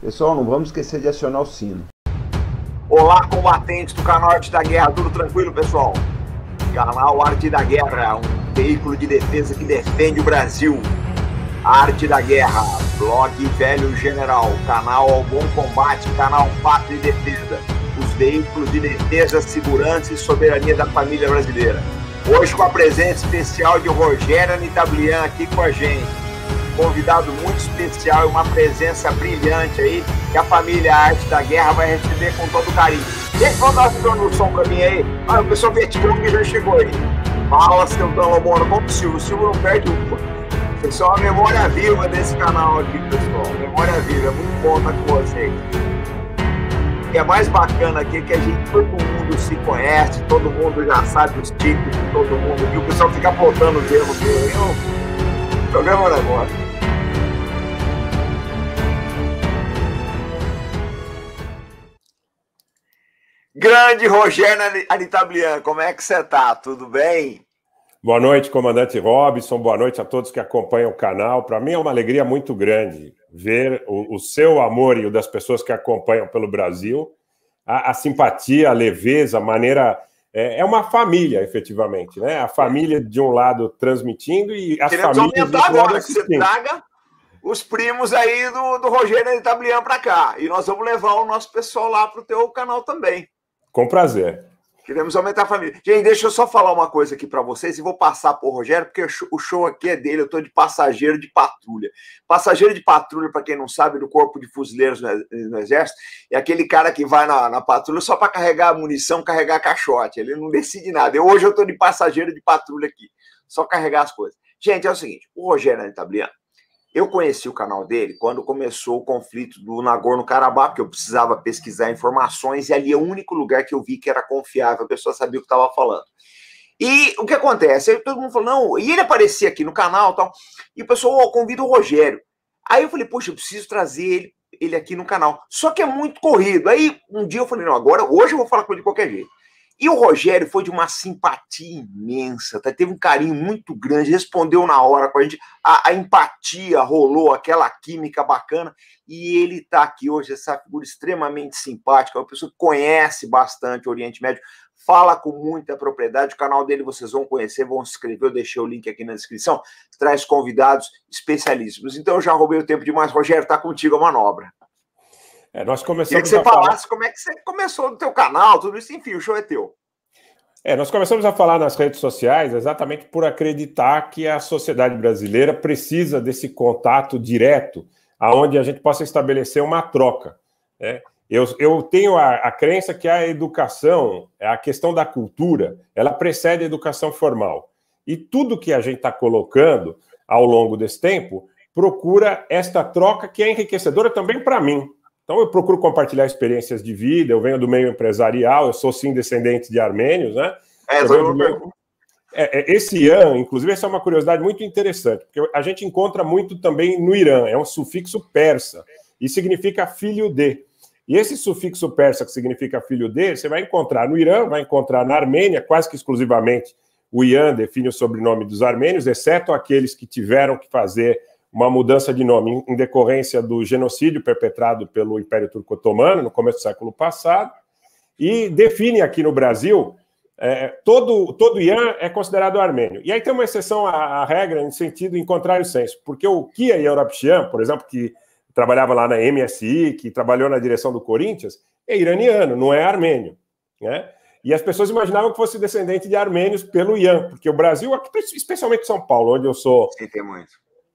Pessoal, não vamos esquecer de acionar o sino. Olá, combatentes do canal Arte da Guerra, tudo tranquilo, pessoal? Canal Arte da Guerra, um veículo de defesa que defende o Brasil. Arte da Guerra, blog Velho General, canal Ao Bom Combate, canal Pátria e Defesa, os veículos de defesa, segurança e soberania da família brasileira. Hoje com a presença especial de Rogério Anitablian aqui com a gente convidado muito especial e uma presença brilhante aí, que a família Arte da Guerra vai receber com todo carinho. Gente, vamos dar um som pra mim aí. Ah, o pessoal vertical tipo, que já chegou aí. Fala, seu Dalomoro, como o Silvio. O Silvio não perde um. Pessoal, a memória viva desse canal aqui, pessoal. Memória viva, é muito bom estar com vocês. O que é mais bacana aqui é que a gente, todo mundo se conhece, todo mundo já sabe os tipos de todo mundo, e o pessoal fica apontando o dedo. Eu, é programa negócio. Grande Rogério Anitablian, como é que você está? Tudo bem? Boa noite, comandante Robson. Boa noite a todos que acompanham o canal. Para mim é uma alegria muito grande ver o, o, seu amor e o das pessoas que acompanham pelo Brasil, a, a simpatia, a leveza, a maneira. É, é, uma família, efetivamente, né? A família de um lado transmitindo e as Queremos famílias aumentar do outro agora, Que você traga os primos aí do, do Rogério Anitablian para cá. E nós vamos levar o nosso pessoal lá para o teu canal também. Com prazer. Queremos aumentar a família. Gente, deixa eu só falar uma coisa aqui para vocês e vou passar por Rogério, porque o show aqui é dele. Eu estou de passageiro de patrulha. Passageiro de patrulha, para quem não sabe, do Corpo de Fuzileiros no Exército, é aquele cara que vai na, na patrulha só para carregar munição, carregar caixote. Ele não decide nada. Eu, hoje eu estou de passageiro de patrulha aqui, só carregar as coisas. Gente, é o seguinte: o Rogério tá brilhando. Eu conheci o canal dele quando começou o conflito do Nagorno-Karabakh, porque eu precisava pesquisar informações, e ali é o único lugar que eu vi que era confiável, a pessoa sabia o que estava falando. E o que acontece? Aí todo mundo falou, não, e ele aparecia aqui no canal tal, e o pessoal oh, convida o Rogério. Aí eu falei, poxa, eu preciso trazer ele, ele aqui no canal. Só que é muito corrido. Aí um dia eu falei, não, agora, hoje eu vou falar com ele de qualquer jeito. E o Rogério foi de uma simpatia imensa, tá? teve um carinho muito grande, respondeu na hora com a gente, a, a empatia rolou, aquela química bacana, e ele está aqui hoje, essa figura extremamente simpática, uma pessoa que conhece bastante o Oriente Médio, fala com muita propriedade. O canal dele vocês vão conhecer, vão se inscrever. Eu deixei o link aqui na descrição. Traz convidados especialíssimos. Então, eu já roubei o tempo demais. Rogério, está contigo é a manobra. É, nós começamos Queria que você falasse falar... como é que você começou no teu canal, tudo isso, enfim, o show é teu. É, nós começamos a falar nas redes sociais exatamente por acreditar que a sociedade brasileira precisa desse contato direto, aonde a gente possa estabelecer uma troca. Né? Eu, eu tenho a, a crença que a educação, a questão da cultura, ela precede a educação formal. E tudo que a gente está colocando ao longo desse tempo procura esta troca que é enriquecedora também para mim, então eu procuro compartilhar experiências de vida, eu venho do meio empresarial, eu sou sim descendente de armênios, né? É, eu meio... É, é, esse Ian, inclusive, essa é uma curiosidade muito interessante, porque a gente encontra muito também no Irã, é um sufixo persa, e significa filho de. E esse sufixo persa que significa filho de, você vai encontrar no Irã, vai encontrar na Armênia, quase que exclusivamente o Ian define o sobrenome dos armênios, exceto aqueles que tiveram que fazer uma mudança de nome em decorrência do genocídio perpetrado pelo Império Turco-Otomano no começo do século passado, e define aqui no Brasil é, todo, todo Ian é considerado armênio. E aí tem uma exceção à, à regra, no sentido em contrário senso, porque o Kia Yorapchian, por exemplo, que trabalhava lá na MSI, que trabalhou na direção do Corinthians, é iraniano, não é armênio. Né? E as pessoas imaginavam que fosse descendente de armênios pelo Ian, porque o Brasil, especialmente São Paulo, onde eu sou. Sim, tem muito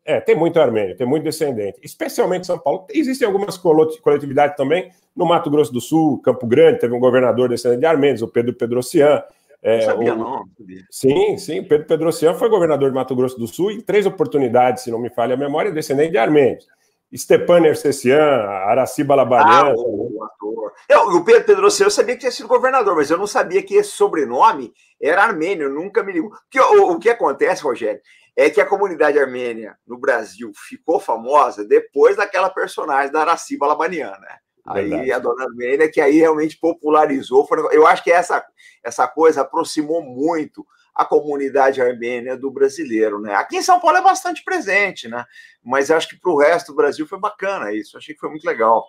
é, tem muito armênio, tem muito descendente, especialmente em São Paulo. Existem algumas coletividades também no Mato Grosso do Sul, Campo Grande, teve um governador descendente de armênios, o Pedro Pedrocian. É, não sabia, o... não. Sim, sim, Pedro Pedrocian foi governador de Mato Grosso do Sul em três oportunidades, se não me falha a memória, descendente de armênios. Stepan Ercecian, Araci Balabanian. Ah, o, o ator. Eu, o Pedro Pedro eu sabia que tinha sido governador, mas eu não sabia que esse sobrenome era armênio, nunca me ligou. Porque, o, o que acontece, Rogério, é que a comunidade armênia no Brasil ficou famosa depois daquela personagem da Araci Balabanian, né? Verdade. Aí a dona Armênia, que aí realmente popularizou. Eu acho que essa, essa coisa aproximou muito a comunidade armênia do brasileiro, né? Aqui em São Paulo é bastante presente, né? Mas acho que para o resto do Brasil foi bacana isso, achei que foi muito legal.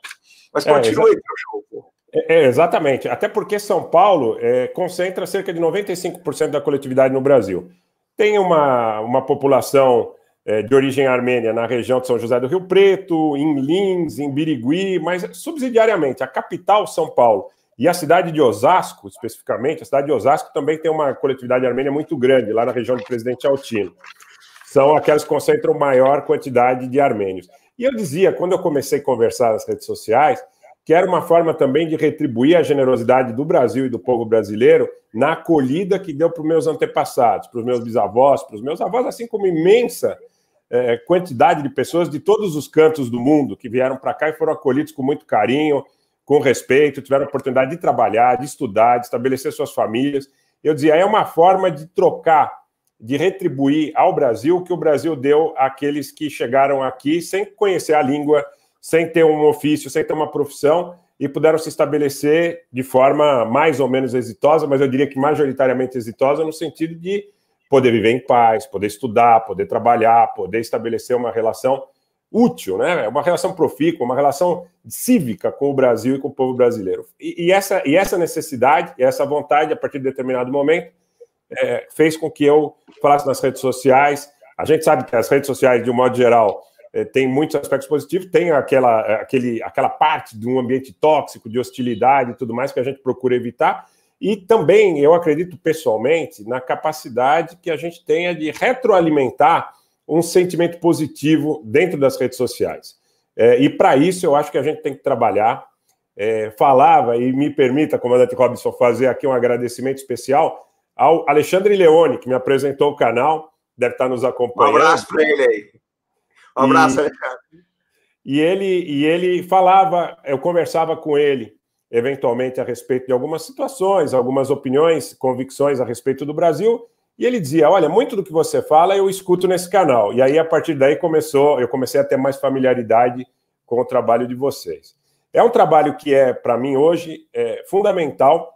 Mas continue, é, exatamente. É, é, exatamente, até porque São Paulo é, concentra cerca de 95% da coletividade no Brasil. Tem uma, uma população é, de origem armênia na região de São José do Rio Preto, em Lins, em Birigui, mas subsidiariamente, a capital, São Paulo, e a cidade de Osasco, especificamente, a cidade de Osasco também tem uma coletividade armênia muito grande, lá na região do Presidente Altino. São aquelas que concentram maior quantidade de armênios. E eu dizia, quando eu comecei a conversar nas redes sociais, que era uma forma também de retribuir a generosidade do Brasil e do povo brasileiro na acolhida que deu para os meus antepassados, para os meus bisavós, para os meus avós, assim como imensa é, quantidade de pessoas de todos os cantos do mundo que vieram para cá e foram acolhidos com muito carinho, com respeito, tiveram a oportunidade de trabalhar, de estudar, de estabelecer suas famílias. Eu dizia, é uma forma de trocar, de retribuir ao Brasil o que o Brasil deu àqueles que chegaram aqui sem conhecer a língua, sem ter um ofício, sem ter uma profissão e puderam se estabelecer de forma mais ou menos exitosa, mas eu diria que majoritariamente exitosa no sentido de poder viver em paz, poder estudar, poder trabalhar, poder estabelecer uma relação útil, né? É uma relação profícua, uma relação cívica com o Brasil e com o povo brasileiro. E, e essa, e essa necessidade, e essa vontade, a partir de determinado momento, é, fez com que eu falasse nas redes sociais. A gente sabe que as redes sociais, de um modo geral, é, tem muitos aspectos positivos, tem aquela, é, aquele, aquela parte de um ambiente tóxico, de hostilidade e tudo mais que a gente procura evitar. E também, eu acredito pessoalmente, na capacidade que a gente tenha de retroalimentar um sentimento positivo dentro das redes sociais. É, e para isso eu acho que a gente tem que trabalhar. É, falava, e me permita, comandante Robson, fazer aqui um agradecimento especial ao Alexandre Leone, que me apresentou o canal, deve estar nos acompanhando. Um abraço para ele aí. Um abraço, e, Alexandre. E ele, e ele falava, eu conversava com ele, eventualmente, a respeito de algumas situações, algumas opiniões, convicções a respeito do Brasil, e ele dizia: Olha, muito do que você fala eu escuto nesse canal. E aí, a partir daí, começou, eu comecei a ter mais familiaridade com o trabalho de vocês. É um trabalho que é, para mim, hoje, é fundamental.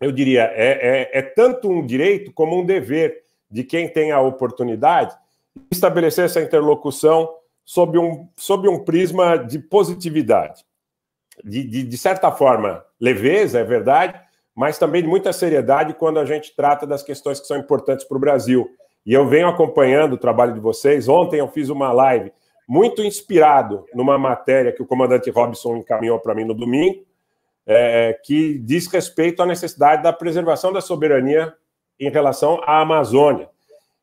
Eu diria, é, é, é tanto um direito como um dever de quem tem a oportunidade de estabelecer essa interlocução sob um, sob um prisma de positividade. De, de, de certa forma, leveza, é verdade, mas também de muita seriedade quando a gente trata das questões que são importantes para o Brasil. E eu venho acompanhando o trabalho de vocês. Ontem eu fiz uma live muito inspirado numa matéria que o comandante Robson encaminhou para mim no domingo, é, que diz respeito à necessidade da preservação da soberania em relação à Amazônia.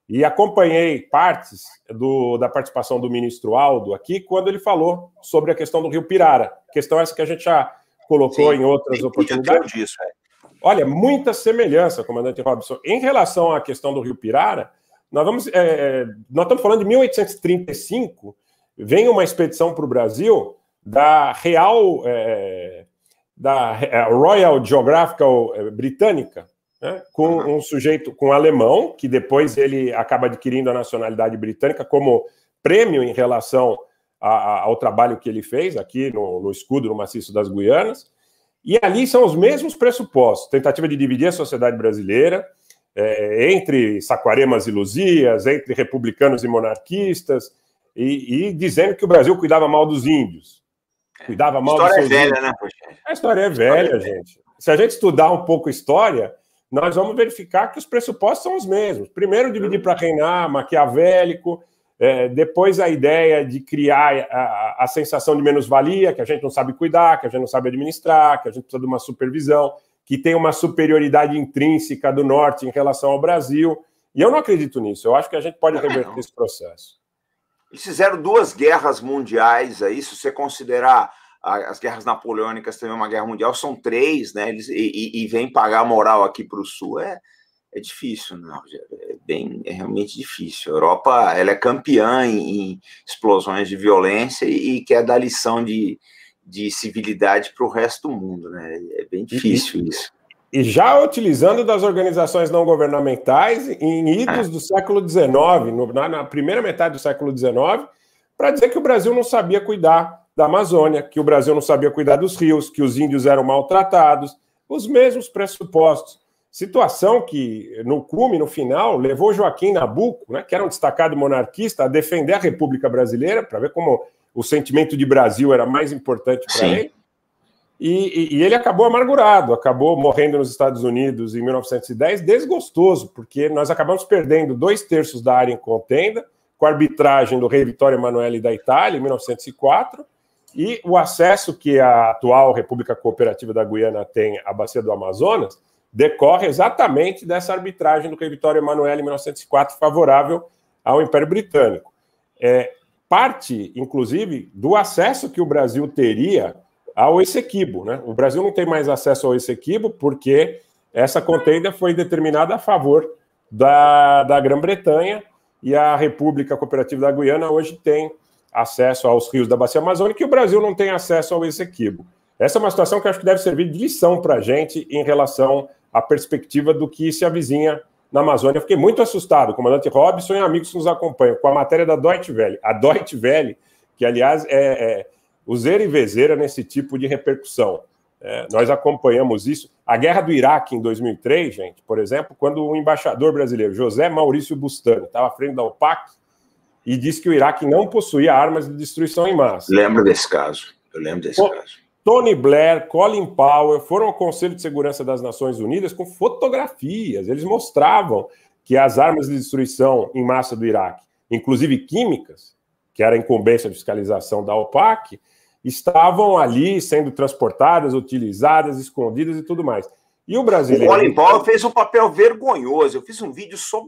E acompanhei partes do, da participação do ministro Aldo aqui, quando ele falou sobre a questão do Rio Pirara. Questão essa que a gente já colocou Sim, em outras oportunidades. Disso, é. Olha, muita semelhança, comandante Robson. Em relação à questão do Rio Pirara, nós, vamos, é, é nós estamos falando de 1835, vem uma expedição para o Brasil da Real, é, da é, Royal Geographical é, Britânica, né, com um sujeito, com um alemão, que depois ele acaba adquirindo a nacionalidade britânica como prêmio em relação a, a, ao trabalho que ele fez aqui no, no escudo, no maciço das Guianas. E ali são os mesmos pressupostos: tentativa de dividir a sociedade brasileira é, entre saquaremas e luzias, entre republicanos e monarquistas, e, e, dizendo que o Brasil cuidava mal dos índios. Cuidava mal história dos é velha, né, poxa? A história é velha, história é gente. Se a gente estudar um pouco história, nós vamos verificar que os pressupostos são os mesmos. Primeiro, dividir para reinar, maquiavélico, é, depois a ideia de criar a, a sensação de menos-valia, que a gente não sabe cuidar, que a gente não sabe administrar, que a gente precisa de uma supervisão, que tem uma superioridade intrínseca do Norte em relação ao Brasil. E eu não acredito nisso. Eu acho que a gente pode reverter esse processo. Eles fizeram duas guerras mundiais aí, se você considerar as guerras napoleônicas também uma guerra mundial, são três, né? Eles, e, e vem pagar moral aqui para o Sul. É, é difícil, não né, É, bem, é realmente difícil. A Europa ela é campeã em, em explosões de violência e, e quer dar lição de, de civilidade para o resto do mundo, né? É bem difícil e, isso. E já utilizando das organizações não governamentais em idos é. do século XIX, no, na, na, primeira metade do século XIX, para dizer que o Brasil não sabia cuidar da Amazônia, que o Brasil não sabia cuidar dos rios, que os índios eram maltratados, os mesmos pressupostos. Situação que, no cume, no final, levou Joaquim Nabuco, né, que era um destacado monarquista, a defender a República Brasileira, para ver como o sentimento de Brasil era mais importante para ele. E, e, ele acabou amargurado, acabou morrendo nos Estados Unidos em 1910, desgostoso, porque nós acabamos perdendo dois terços da área em contenda, com a arbitragem do rei Vitório Emanuele da Itália, em 1904, e o acesso que a atual República Cooperativa da Guiana tem à Bacia do Amazonas decorre exatamente dessa arbitragem do Rei Vitório Emanuele em 1904, favorável ao Império Britânico. É, parte, inclusive, do acesso que o Brasil teria ao Essequibo. Né? O Brasil não tem mais acesso ao Essequibo porque essa contenda foi determinada a favor da, da Grã-Bretanha e a República Cooperativa da Guiana hoje tem acesso aos rios da Bacia Amazônica e o Brasil não tem acesso ao Essequibo. Essa é uma situação que acho que deve servir de lição para a gente em relação a perspectiva do que se avizinha na Amazônia. Eu fiquei muito assustado. comandante Robson e amigos que nos acompanham com a matéria da Deutsche Welle. A Deutsche Welle, que, aliás, é, é useira e vezeira nesse tipo de repercussão. É, nós acompanhamos isso. A guerra do Iraque em 2003, gente, por exemplo, quando o embaixador brasileiro, José Maurício Bustani, estava à frente da OPAC e disse que o Iraque não possuía armas de destruição em massa. Lembro desse caso. Eu lembro desse Bom, caso. Tony Blair, Colin Powell foram ao Conselho de Segurança das Nações Unidas com fotografias. Eles mostravam que as armas de destruição em massa do Iraque, inclusive químicas, que era incumbência de fiscalização da OPAC, estavam ali sendo transportadas, utilizadas, escondidas e tudo mais. E o brasileiro. O Colin Powell fez um papel vergonhoso. Eu fiz um vídeo só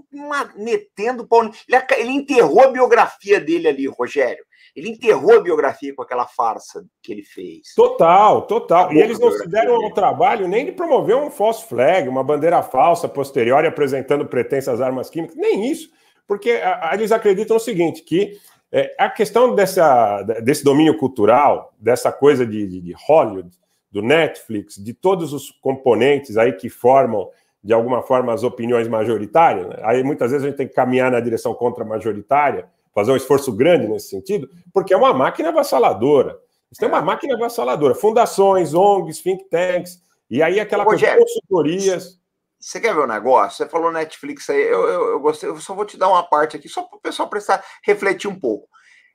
metendo o Paulo. Ele enterrou a biografia dele ali, Rogério. Ele enterrou a biografia com aquela farsa que ele fez. Total, total. e eles não se deram ao trabalho nem de promover um false flag, uma bandeira falsa posterior e apresentando pretensas armas químicas, nem isso, porque eles acreditam o seguinte, que é, a questão dessa, desse domínio cultural, dessa coisa de, de, de Hollywood, do Netflix, de todos os componentes aí que formam de alguma forma as opiniões majoritárias. Né? Aí muitas vezes a gente tem que caminhar na direção contra majoritária, fazer um esforço grande nesse sentido, porque é uma máquina avassaladora. Isso é uma máquina avassaladora. Fundações, ONGs, think tanks, e aí aquela Rogério, coisa, consultorias. Você quer ver um negócio? Você falou Netflix aí, eu, eu, eu gostei, eu só vou te dar uma parte aqui, só para o pessoal prestar, refletir um pouco.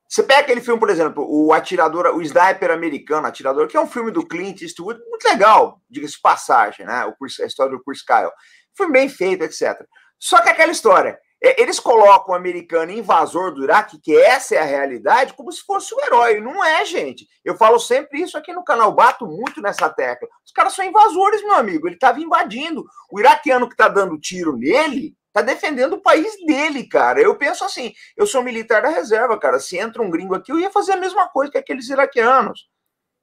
Você pega aquele filme, por exemplo, o Atirador, o Sniper Americano, Atirador, que é um filme do Clint Eastwood, muito legal, diga-se passagem, né? O, a história do Chris Kyle. foi bem feito, etc. Só que aquela história, é, eles colocam o americano invasor do Iraque, que essa é a realidade, como se fosse o um herói. Não é, gente. Eu falo sempre isso aqui no canal, bato muito nessa tecla. Os caras são invasores, meu amigo. Ele estava invadindo. O iraquiano que está dando tiro nele está defendendo o país dele, cara. Eu penso assim, eu sou militar da reserva, cara. Se entra um gringo aqui, eu ia fazer a mesma coisa que aqueles iraquianos.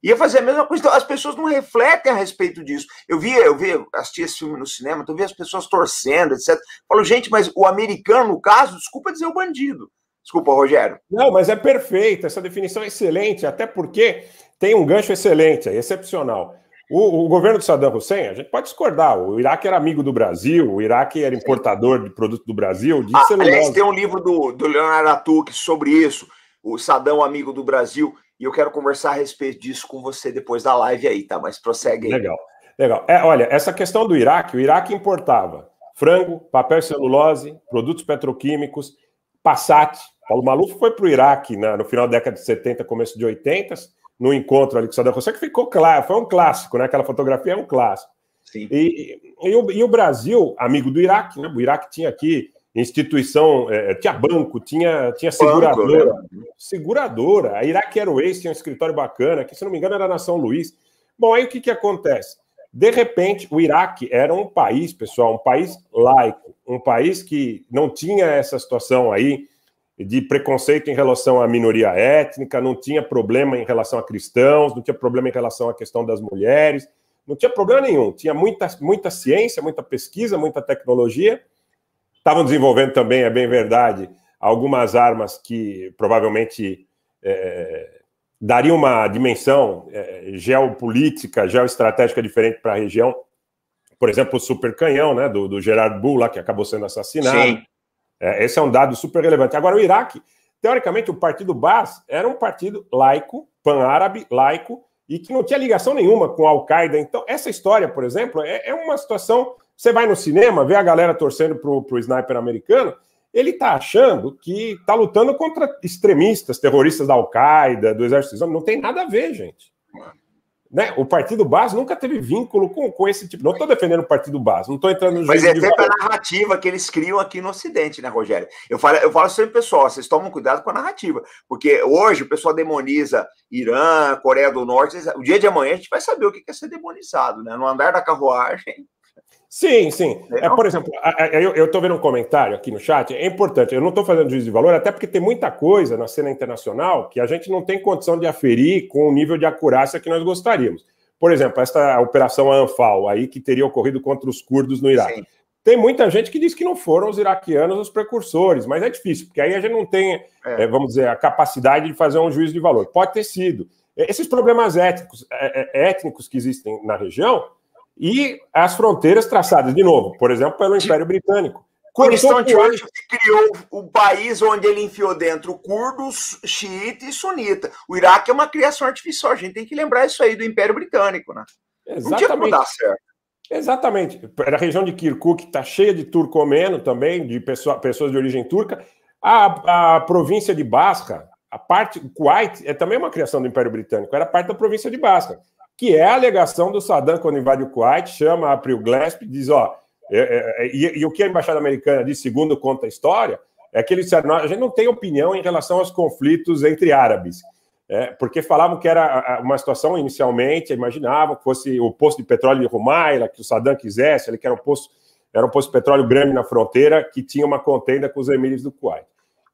Ia fazer a mesma coisa. Então, as pessoas não refletem a respeito disso. Eu vi, eu vi, assisti esse filme no cinema, então eu vi as pessoas torcendo, etc. falo, gente, mas o americano, no caso, desculpa dizer o bandido. Desculpa, Rogério. Não, mas é perfeito. Essa definição é excelente, até porque tem um gancho excelente, é excepcional. O, o, governo do Saddam Hussein, a gente pode discordar. O Iraque era amigo do Brasil, o Iraque era importador de produto do Brasil, de ah, Aliás, tem um livro do, do Leonardo Atuque sobre isso, o Saddam amigo do Brasil. E eu quero conversar a respeito disso com você depois da live aí, tá? Mas prossegue aí. Legal. Legal. É, olha, essa questão do Iraque, o Iraque importava frango, papel celulose, produtos petroquímicos, Passat. Paulo Maluf foi para o Iraque né, no final da década de 70, começo de 80, no encontro ali com Saddam Hussein, que ficou claro, foi um clássico, né? Aquela fotografia é um clássico. Sim. E, e, e, o, e o, Brasil, amigo do Iraque, né? o Iraque tinha aqui instituição, é, é, tinha banco, tinha, tinha seguradora. Banco, né? Seguradora. A Iraq Airways tinha um escritório bacana, que se não me engano era na São Luís. Bom, aí o que, que acontece? De repente, o Iraque era um país, pessoal, um país laico, um país que não tinha essa situação aí de preconceito em relação à minoria étnica, não tinha problema em relação a cristãos, não tinha problema em relação à questão das mulheres, não tinha problema nenhum. Tinha muita, muita ciência, muita pesquisa, muita tecnologia Estavam desenvolvendo também, é bem verdade, algumas armas que provavelmente é, dariam uma dimensão é, geopolítica, geoestratégica diferente para a região. Por exemplo, o super canhão né, do, do Gerard Bull, lá, que acabou sendo assassinado. Sim. É, esse é um dado super relevante. Agora, o Iraque, teoricamente, o partido Bas era um partido laico, pan-árabe, laico, e que não tinha ligação nenhuma com a Al-Qaeda. Então, essa história, por exemplo, é, é uma situação você vai no cinema, vê a galera torcendo pro, pro sniper americano, ele está achando que está lutando contra extremistas, terroristas da Al-Qaeda, do Exército Islâmico. Não tem nada a ver, gente. Né? O Partido Bas nunca teve vínculo com, com esse tipo. Não estou defendendo o Partido Bas, não estou entrando no Mas é sempre a narrativa que eles criam aqui no Ocidente, né, Rogério? Eu falo, eu falo sempre, pessoal, vocês tomam cuidado com a narrativa, porque hoje o pessoal demoniza Irã, Coreia do Norte. O dia de amanhã a gente vai saber o que é ser demonizado, né? No andar da carruagem Sim, sim. É, é por exemplo, eu estou vendo um comentário aqui no chat, é importante, eu não estou fazendo juízo de valor, até porque tem muita coisa na cena internacional que a gente não tem condição de aferir com o nível de acurácia que nós gostaríamos. Por exemplo, esta operação Anfal aí que teria ocorrido contra os curdos no Iraque. Sim. Tem muita gente que diz que não foram os iraquianos os precursores, mas é difícil, porque aí a gente não tem, é. É, vamos dizer, a capacidade de fazer um juízo de valor. Pode ter sido. Esses problemas étnicos, é, é, étnicos que existem na região e as fronteiras traçadas de novo, por exemplo, pelo Império Britânico. Winston Churchill que criou o país onde ele enfiou dentro curdos, xiita e sunita. O Iraque é uma criação artificial, a gente tem que lembrar isso aí do Império Britânico, né? Exatamente. Não tinha como dar certo. Exatamente. A região de Kirkuk está cheia de turcomeno também, de pessoa, pessoas de origem turca. A, a província de Basca, a parte, Kuwait, é também uma criação do Império Britânico, era parte da província de Basca que é a alegação do Saddam quando invade o Kuwait, chama a April e diz, ó, é, é, é, e, e, o que a embaixada americana diz, segundo conta a história, é que eles disseram, a gente não tem opinião em relação aos conflitos entre árabes, é, porque falavam que era uma situação inicialmente, imaginavam que fosse o posto de petróleo de Rumaila, que o Saddam quisesse, ele que era um posto, era um posto de petróleo grande na fronteira, que tinha uma contenda com os emílios do Kuwait.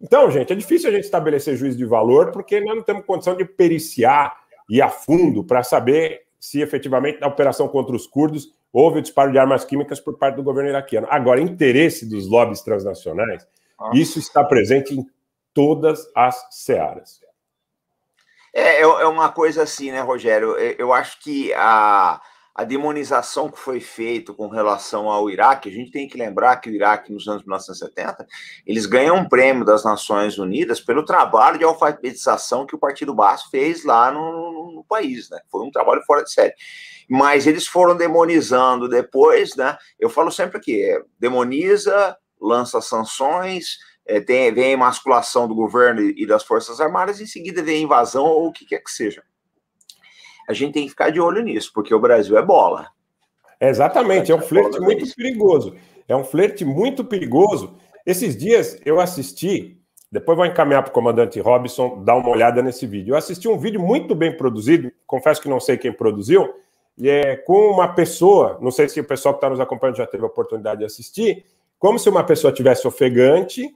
Então, gente, é difícil a gente estabelecer juízo de valor, porque nós não temos condição de periciar e a fundo para saber se efetivamente na operação contra os curdos houve o disparo de armas químicas por parte do governo iraquiano. Agora, interesse dos lobbies transnacionais, ah. isso está presente em todas as searas. É, é, é uma coisa assim, né, Rogério? É, eu acho que a a demonização que foi feita com relação ao Iraque, a gente tem que lembrar que o Iraque, nos anos 1970, eles ganham um prêmio das Nações Unidas pelo trabalho de alfabetização que o Partido Basso fez lá no, no, no país, né? Foi um trabalho fora de série. Mas eles foram demonizando depois, né? Eu falo sempre que é, demoniza, lança sanções, é, tem, vem a emasculação do governo e, e das Forças Armadas, em seguida vem a invasão ou o que quer que seja a gente tem que ficar de olho nisso, porque o Brasil é bola. Exatamente, é um é flerte muito perigoso. É um flerte muito perigoso. Esses dias eu assisti, depois vou encaminhar para o comandante Robson dar uma olhada nesse vídeo. Eu assisti um vídeo muito bem produzido, confesso que não sei quem produziu, e é com uma pessoa, não sei se o pessoal que está nos acompanhando já teve a oportunidade de assistir, como se uma pessoa tivesse ofegante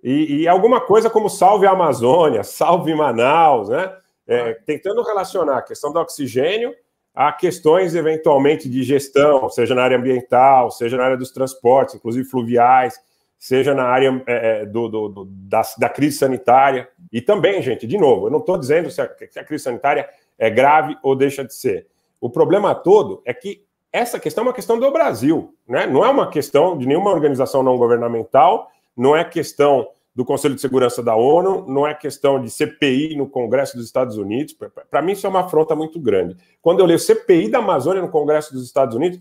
e, e alguma coisa como salve a Amazônia, salve Manaus, né? é, tá. tentando relacionar a questão do oxigênio a questões eventualmente de gestão, seja na área ambiental, seja na área dos transportes, inclusive fluviais, seja na área é, é do, do, do da, da, crise sanitária. E também, gente, de novo, eu não estou dizendo se a, se a crise sanitária é grave ou deixa de ser. O problema todo é que essa questão é uma questão do Brasil, né? não é uma questão de nenhuma organização não governamental, não é questão do Conselho de Segurança da ONU, não é questão de CPI no Congresso dos Estados Unidos. Para mim, isso é uma afronta muito grande. Quando eu leio CPI da Amazônia no Congresso dos Estados Unidos,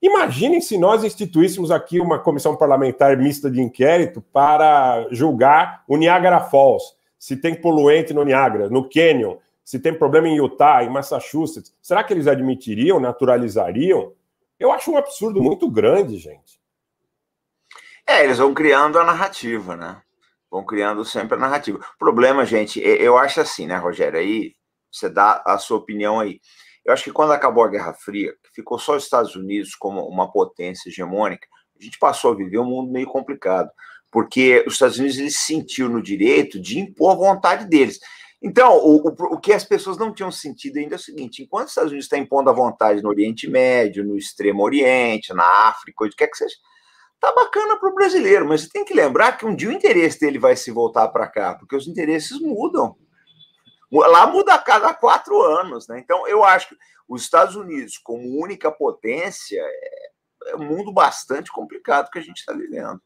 imaginem se nós instituíssemos aqui uma comissão parlamentar mista de inquérito para julgar o Niagara Falls, se tem poluente no Niagara, no Canyon, se tem problema em Utah, em Massachusetts. Será que eles admitiriam, naturalizariam? Eu acho um absurdo muito grande, gente. É, eles vão criando a narrativa, né? vão criando sempre a narrativa. O problema, gente, eu acho assim, né, Rogério? Aí você dá a sua opinião aí. Eu acho que quando acabou a Guerra Fria, ficou só os Estados Unidos como uma potência hegemônica, a gente passou a viver um mundo meio complicado, porque os Estados Unidos eles se sentiu no direito de impor a vontade deles. Então, o, o, o, que as pessoas não tinham sentido ainda é o seguinte: enquanto os Estados Unidos está impondo a vontade no Oriente Médio, no Extremo Oriente, na África, onde quer que seja, tá bacana para o brasileiro, mas você tem que lembrar que um dia o interesse dele vai se voltar para cá, porque os interesses mudam. Lá muda a cada quatro anos, né? Então eu acho que os Estados Unidos, como única potência, é, é um mundo bastante complicado que a gente está vivendo.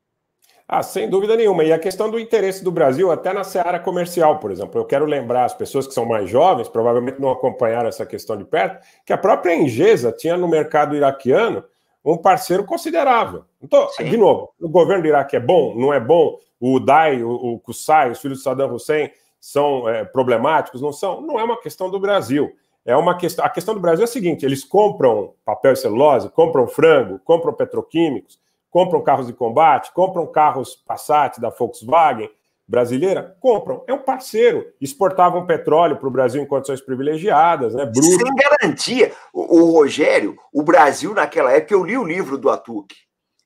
Ah, sem dúvida nenhuma. E a questão do interesse do Brasil, até na seara comercial, por exemplo. Eu quero lembrar as pessoas que são mais jovens, provavelmente não acompanharam essa questão de perto, que a própria Engesa tinha no mercado iraquiano um parceiro considerável. Então, Sim. de novo, o governo do Iraque é bom, não é bom? O Dai, o, o Kussai, os filhos de Saddam Hussein são é, problemáticos? Não são? Não é uma questão do Brasil. É uma questão. A questão do Brasil é a seguinte: eles compram papel e celulose, compram frango, compram petroquímicos, compram carros de combate, compram carros Passat da Volkswagen, brasileira? Compram. É um parceiro. Exportavam petróleo para o Brasil em condições privilegiadas, né? Bruto. Sem garantia. O, o, Rogério, o Brasil naquela época, eu li o livro do Atuque.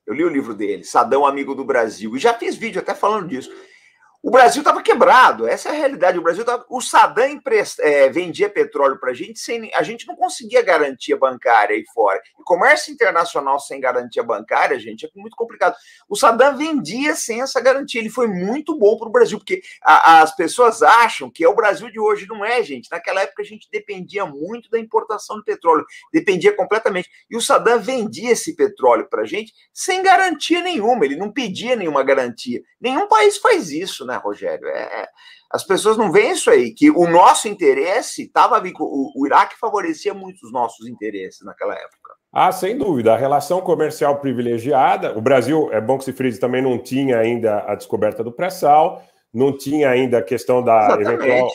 Eu li o livro dele, Sadão Amigo do Brasil, e já fiz vídeo até falando disso. O Brasil estava quebrado, essa é a realidade. O Brasil tava... O Saddam emprest... é, vendia petróleo para a gente sem. A gente não conseguia garantia bancária aí fora. E comércio internacional sem garantia bancária, gente, é muito complicado. O Saddam vendia sem essa garantia. Ele foi muito bom para o Brasil, porque a, as pessoas acham que é o Brasil de hoje. Não é, gente. Naquela época a gente dependia muito da importação de petróleo, dependia completamente. E o Saddam vendia esse petróleo para a gente sem garantia nenhuma. Ele não pedia nenhuma garantia. Nenhum país faz isso, né? né, Rogério? É, é, as pessoas não veem isso aí, que o nosso interesse estava o, o Iraque favorecia muito os nossos interesses naquela época. Ah, sem dúvida, a relação comercial privilegiada. O Brasil, é bom que se frise, também não tinha ainda a descoberta do pré-sal, não tinha ainda a questão da Exatamente. eventual.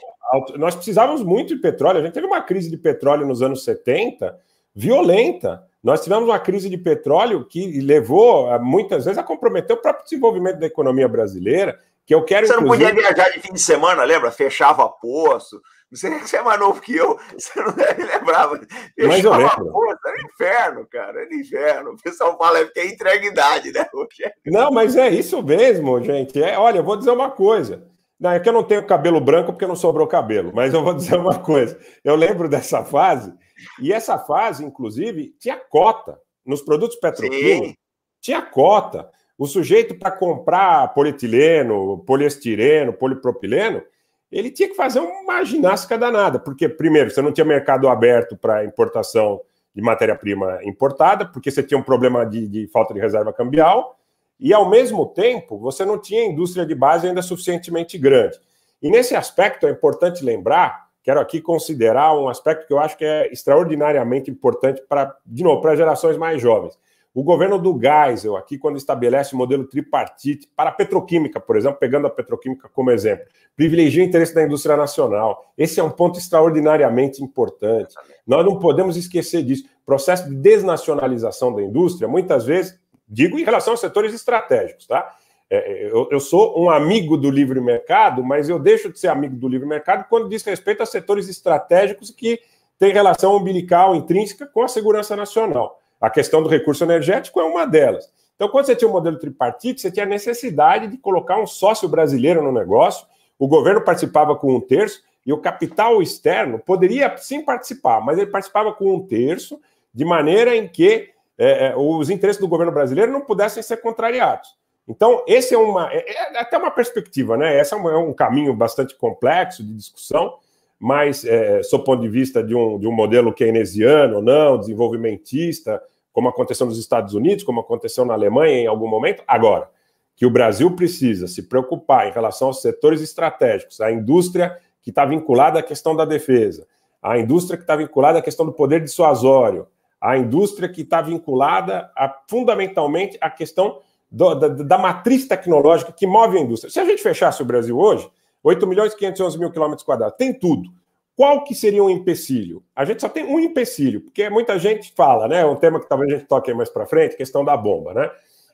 Nós precisávamos muito de petróleo. A gente teve uma crise de petróleo nos anos 70 violenta. Nós tivemos uma crise de petróleo que levou, muitas vezes, a comprometer o próprio desenvolvimento da economia brasileira. Que eu quero. Você não podia viajar de fim de semana, lembra? Fechava poço. você é mais novo que eu, você não deve lembrar. Mas, mas eu Poço, era inferno, cara, era inferno. O pessoal fala que é, é entreguidade, né? É não, mas é isso mesmo, gente. É, olha, eu vou dizer uma coisa. Não, é que eu não tenho cabelo branco porque não sobrou cabelo, mas eu vou dizer uma coisa. Eu lembro dessa fase, e essa fase, inclusive, tinha cota. Nos produtos petroquímicos, tinha cota. O sujeito, para comprar polietileno, poliestireno, polipropileno, ele tinha que fazer uma ginástica danada, porque, primeiro, você não tinha mercado aberto para importação de matéria-prima importada, porque você tinha um problema de, de, falta de reserva cambial, e, ao mesmo tempo, você não tinha indústria de base ainda suficientemente grande. E, nesse aspecto, é importante lembrar, quero aqui considerar um aspecto que eu acho que é extraordinariamente importante para, de novo, para gerações mais jovens. O governo do Geisel, aqui, quando estabelece o modelo tripartite para a petroquímica, por exemplo, pegando a petroquímica como exemplo, privilegia o interesse da indústria nacional. Esse é um ponto extraordinariamente importante. Nós não podemos esquecer disso. O processo de desnacionalização da indústria, muitas vezes, digo em relação aos setores estratégicos, tá? É, é, eu, eu, sou um amigo do livre mercado, mas eu deixo de ser amigo do livre mercado quando diz respeito a setores estratégicos que têm relação umbilical intrínseca com a segurança nacional. A questão do recurso energético é uma delas. Então, quando você tinha um modelo tripartite, você tinha a necessidade de colocar um sócio brasileiro no negócio, o governo participava com um terço e o capital externo poderia sim participar, mas ele participava com um terço, de maneira em que é, é os interesses do governo brasileiro não pudessem ser contrariados. Então, esse é uma é, é até uma perspectiva, né? Esse é, é um, caminho bastante complexo de discussão, mas, é, sob ponto de vista de um, de um modelo keynesiano ou não, desenvolvimentista, como aconteceu nos Estados Unidos, como aconteceu na Alemanha em algum momento. Agora, que o Brasil precisa se preocupar em relação aos setores estratégicos, à indústria que está vinculada à questão da defesa, à indústria que está vinculada à questão do poder dissuasório, à indústria que está vinculada a, fundamentalmente à questão do, da, da, matriz tecnológica que move a indústria. Se a gente fechasse o Brasil hoje, 8 milhões e 511 mil quilômetros quadrados, tem tudo. Qual que seria um empecilho? A gente só tem um empecilho, porque muita gente fala, né? É um tema que talvez a gente toque mais para frente, questão da bomba, né?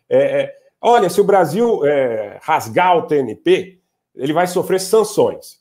É, é, olha, se o Brasil é, rasgar o TNP, ele vai sofrer sanções.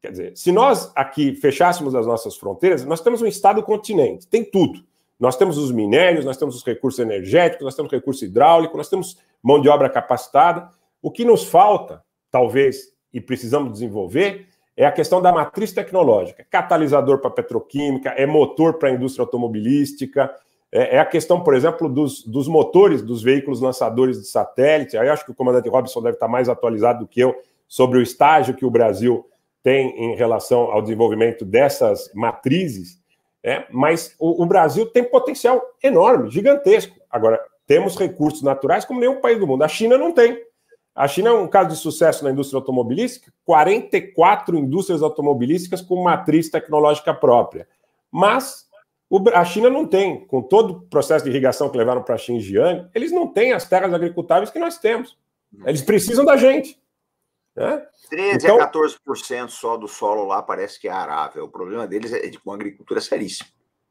Quer dizer, se nós aqui fechássemos as nossas fronteiras, nós temos um Estado-continente, tem tudo. Nós temos os minérios, nós temos os recursos energéticos, nós temos recurso hidráulico, nós temos mão de obra capacitada. O que nos falta, talvez, e precisamos desenvolver, é a questão da matriz tecnológica. É catalisador para petroquímica, é motor para a indústria automobilística, é, é, a questão, por exemplo, dos, dos motores dos veículos lançadores de satélite. Aí acho que o comandante Robson deve estar mais atualizado do que eu sobre o estágio que o Brasil tem em relação ao desenvolvimento dessas matrizes. É, mas o, o Brasil tem potencial enorme, gigantesco. Agora, temos recursos naturais como nenhum país do mundo. A China não tem. A China é um caso de sucesso na indústria automobilística, 44 indústrias automobilísticas com matriz tecnológica própria. Mas a China não tem, com todo o processo de irrigação que levaram para Xinjiang, eles não têm as terras agricultáveis que nós temos. Eles precisam da gente. Né? 13 então, a 14% só do solo lá parece que é arável. O problema deles é com agricultura é seríssimo.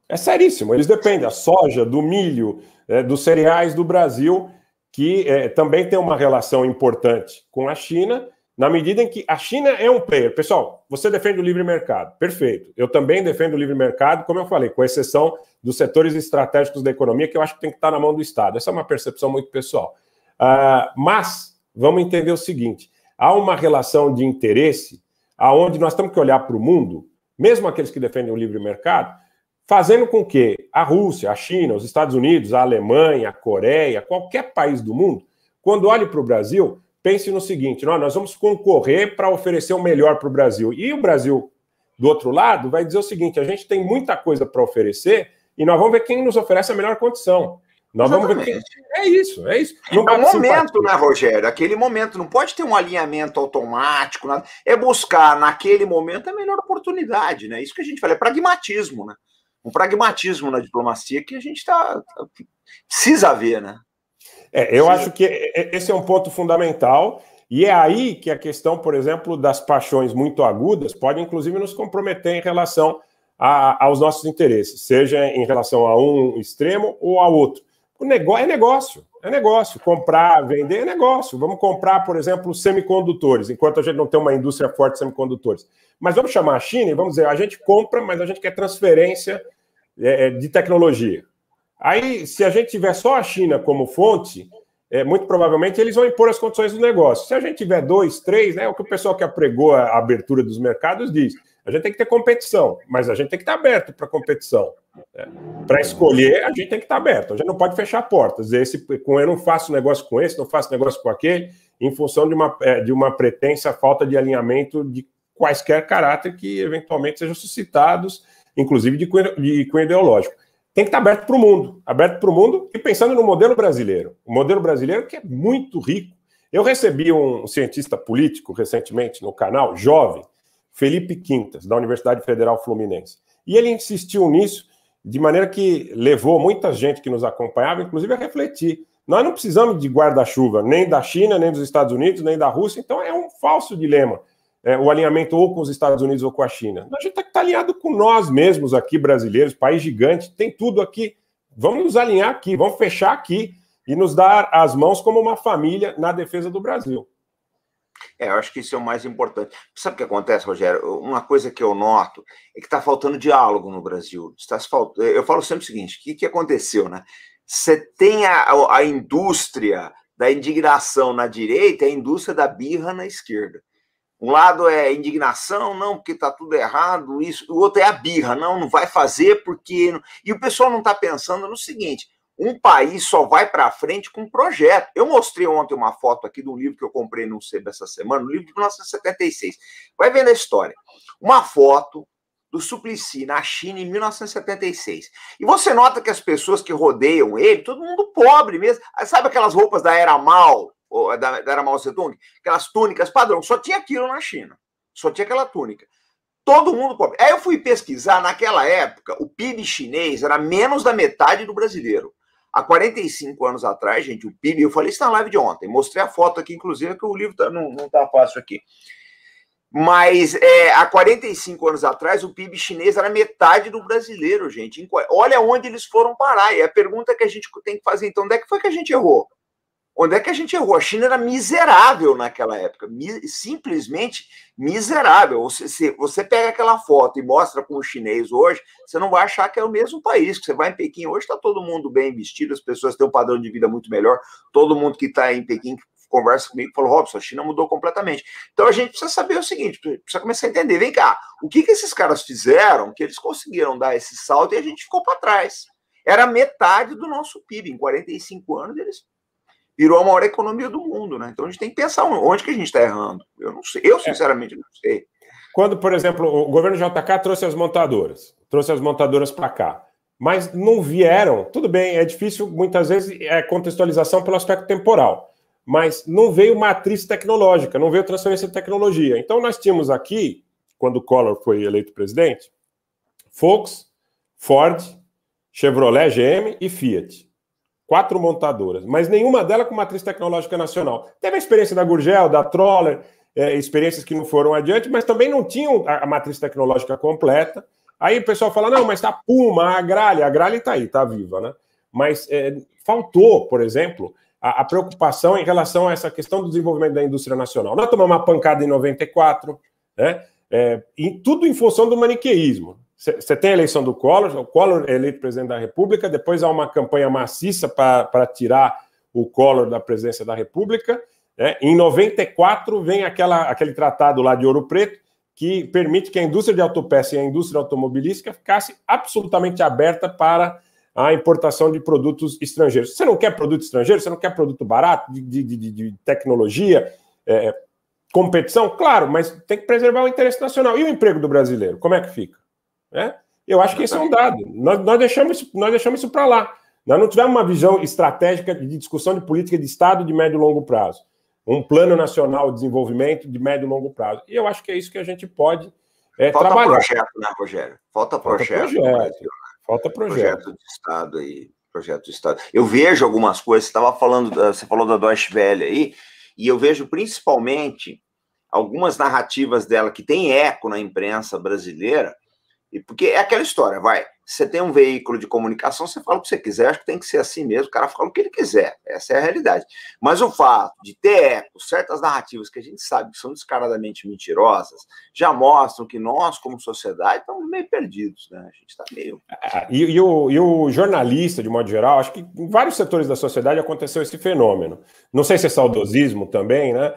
É seríssimo, eles dependem da soja, do milho, é, dos cereais do Brasil que é, também tem uma relação importante com a China, na medida em que a China é um player. Pessoal, você defende o livre mercado, perfeito. Eu também defendo o livre mercado, como eu falei, com exceção dos setores estratégicos da economia, que eu acho que tem que estar na mão do Estado. Essa é uma percepção muito pessoal. Uh, mas vamos entender o seguinte: há uma relação de interesse aonde nós temos que olhar para o mundo, mesmo aqueles que defendem o livre mercado, fazendo com que a Rússia, a China, os Estados Unidos, a Alemanha, a Coreia, qualquer país do mundo, quando olhe para o Brasil, pense no seguinte: nós, nós vamos concorrer para oferecer o melhor para o Brasil. E o Brasil, do outro lado, vai dizer o seguinte: a gente tem muita coisa para oferecer e nós vamos ver quem nos oferece a melhor condição. Nós vamos ver quem... É isso, é isso. É não é um momento, simpatia. né, Rogério? Aquele momento. Não pode ter um alinhamento automático. Nada. É buscar, naquele momento, a melhor oportunidade, né? Isso que a gente fala, é pragmatismo, né? um pragmatismo na diplomacia que a gente tá, tá precisa ver, né? É, eu Sim. acho que esse é um ponto fundamental. E é aí que a questão, por exemplo, das paixões muito agudas pode, inclusive, nos comprometer em relação a, aos nossos interesses, seja em relação a um extremo ou a outro. O negócio é negócio. É negócio. Comprar, vender é negócio. Vamos comprar, por exemplo, semicondutores, enquanto a gente não tem uma indústria forte de semicondutores. Mas vamos chamar a China e vamos dizer: a gente compra, mas a gente quer transferência é, é, de tecnologia. Aí, se a gente tiver só a China como fonte, é, muito provavelmente eles vão impor as condições do negócio. Se a gente tiver dois, três, né, o que o pessoal que apregou a abertura dos mercados diz, a gente tem que ter competição, mas a gente tem que estar aberto para competição. Né? Para escolher, a gente tem que estar aberto. A gente não pode fechar portas. Esse, com eu não faço negócio com esse, não faço negócio com aquele, em função de uma, é, de uma pretensa falta de alinhamento de quaisquer caráter que eventualmente sejam suscitados, inclusive de cunho, de cunho ideológico. Tem que estar aberto para o mundo, aberto para o mundo e pensando no modelo brasileiro. O modelo brasileiro que é muito rico. Eu recebi um cientista político recentemente no canal, jovem, Felipe Quintas, da Universidade Federal Fluminense. E ele insistiu nisso de maneira que levou muita gente que nos acompanhava, inclusive, a refletir. Nós não precisamos de guarda-chuva, nem da China, nem dos Estados Unidos, nem da Rússia, então é um falso dilema é, o alinhamento ou com os Estados Unidos ou com a China. A gente tem tá, que tá estar alinhado com nós mesmos aqui, brasileiros, país gigante, tem tudo aqui. Vamos nos alinhar aqui, vamos fechar aqui e nos dar as mãos como uma família na defesa do Brasil. É, eu acho que isso é o mais importante. Sabe o que acontece, Rogério? Uma coisa que eu noto é que está faltando diálogo no Brasil. Está falt... Eh, eu falo sempre o seguinte: o que, que aconteceu, né? Você tem a, a indústria da indignação na direita e a indústria da birra na esquerda. Um lado é indignação, não, porque está tudo errado, isso. O outro é a birra, não, não vai fazer porque. E o pessoal não está pensando no seguinte: um país só vai para frente com um projeto. Eu mostrei ontem uma foto aqui de um livro que eu comprei no CEB essa semana, um livro de 1976. Vai vendo a história. Uma foto do Suplicy na China em 1976. E você nota que as pessoas que rodeiam ele, todo mundo pobre mesmo. Ah, sabe aquelas roupas da Era Mal, da, da Era Mao Zedong? Aquelas túnicas padrão. Só tinha aquilo na China. Só tinha aquela túnica. Todo mundo pobre. Aí eu fui pesquisar, naquela época, o PIB chinês era menos da metade do brasileiro. Há 45 anos atrás, gente, o PIB, eu falei isso na live de ontem, mostrei a foto aqui, inclusive, que o livro tá, não, não tá fácil aqui. Mas é, há 45 anos atrás, o PIB chinês era metade do brasileiro, gente. Olha onde eles foram parar. E é a pergunta que a gente tem que fazer, então, onde é que foi que a gente errou? Onde é que a gente errou? A China era miserável naquela época, simplesmente miserável. Você, se você pega aquela foto e mostra com o chinês hoje, você não vai achar que é o mesmo país. Que você vai em Pequim hoje, está todo mundo bem vestido, as pessoas têm um padrão de vida muito melhor. Todo mundo que está em Pequim conversa comigo falou: Robson, a China mudou completamente. Então a gente precisa saber o seguinte: precisa começar a entender, vem cá, o que, que esses caras fizeram que eles conseguiram dar esse salto e a gente ficou para trás? Era metade do nosso PIB. Em 45 anos, eles virou a maior economia do mundo, né? Então a gente tem que pensar onde que a gente está errando. Eu não sei, eu é. sinceramente não sei. Quando, por exemplo, o governo JK trouxe as montadoras, trouxe as montadoras para cá, mas não vieram. Tudo bem, é difícil muitas vezes é contextualização pelo aspecto temporal, mas não veio matriz tecnológica, não veio transferência de tecnologia. Então nós tínhamos aqui, quando o Collor foi eleito presidente, Fox, Ford, Chevrolet, GM e Fiat quatro montadoras, mas nenhuma delas com matriz tecnológica nacional. Teve a experiência da Gurgel, da Troller, é, experiências que não foram adiante, mas também não tinham a, a matriz tecnológica completa. Aí o pessoal fala, não, mas está Puma, a Gralha, a Gralha está aí, está viva, né? Mas é, faltou, por exemplo, a, a, preocupação em relação a essa questão do desenvolvimento da indústria nacional. Nós tomamos uma pancada em 94, né? É, em, tudo em função do maniqueísmo. Você tem a eleição do Collor, o Collor é eleito presidente da República, depois há uma campanha maciça para tirar o Collor da presidência da República. Né? Em 94 vem aquela, aquele tratado lá de Ouro Preto que permite que a indústria de autopeça e a indústria automobilística ficasse absolutamente aberta para a importação de produtos estrangeiros. Você não quer produto estrangeiro? Você não quer produto barato, de, de, de, de tecnologia, é, competição? Claro, mas tem que preservar o interesse nacional. E o emprego do brasileiro? Como é que fica? Né? Eu acho que esse é um dado. Nós, nós deixamos, nós deixamos isso para lá. Nós não tivemos uma visão estratégica de discussão de política de Estado de médio e longo prazo. Um plano nacional de desenvolvimento de médio e longo prazo. E eu acho que é isso que a gente pode é, Falta trabalhar. projeto, né, Rogério? Falta projeto. Falta projeto. Né? Falta projeto. projeto de Estado aí. Projeto de Estado. Eu vejo algumas coisas, você estava falando, você falou da Deutsche Welle aí, e eu vejo principalmente algumas narrativas dela que tem eco na imprensa brasileira, e porque é aquela história, vai. Você tem um veículo de comunicação, você fala o que você quiser, acho que tem que ser assim mesmo, o cara fala o que ele quiser. Essa é a realidade. Mas o fato de ter eco, certas narrativas que a gente sabe que são descaradamente mentirosas, já mostram que nós, como sociedade, estamos meio perdidos, né? A gente está meio. É, e, e, o, e o jornalista, de modo geral, acho que em vários setores da sociedade aconteceu esse fenômeno. Não sei se é saudosismo também, né?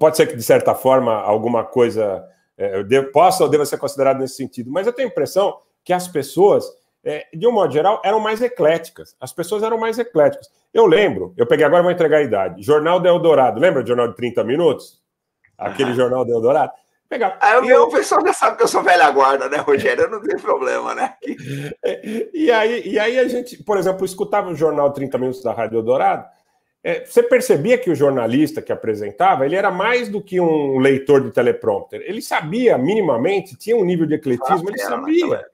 Pode ser que, de certa forma, alguma coisa é, eu posso ou devo ser considerado nesse sentido, mas eu tenho a impressão que as pessoas, é, de um modo geral, eram mais ecléticas. As pessoas eram mais ecléticas. Eu lembro, eu peguei agora, vou entregar a idade. Jornal do Eldorado, lembra o Jornal de 30 Minutos? Aquele ah. Jornal do Eldorado? Aí Ah, eu, eu, o pessoal já sabe que eu sou velha guarda, né, Rogério? Eu não tenho problema, né? É, e, aí, e aí a gente, por exemplo, escutava o Jornal 30 Minutos da Rádio Eldorado é, você percebia que o jornalista que apresentava, ele era mais do que um leitor de teleprompter. Ele sabia minimamente, tinha um nível de ecletismo, ele sabia.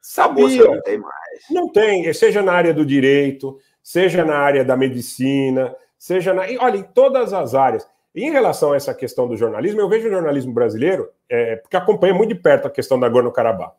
Sabia. Não tem mais. Não tem, seja na área do direito, seja na área da medicina, seja na. olha, em todas as áreas. E em relação a essa questão do jornalismo, eu vejo o jornalismo brasileiro, é, porque acompanha muito de perto a questão da Gorno-Karabakh.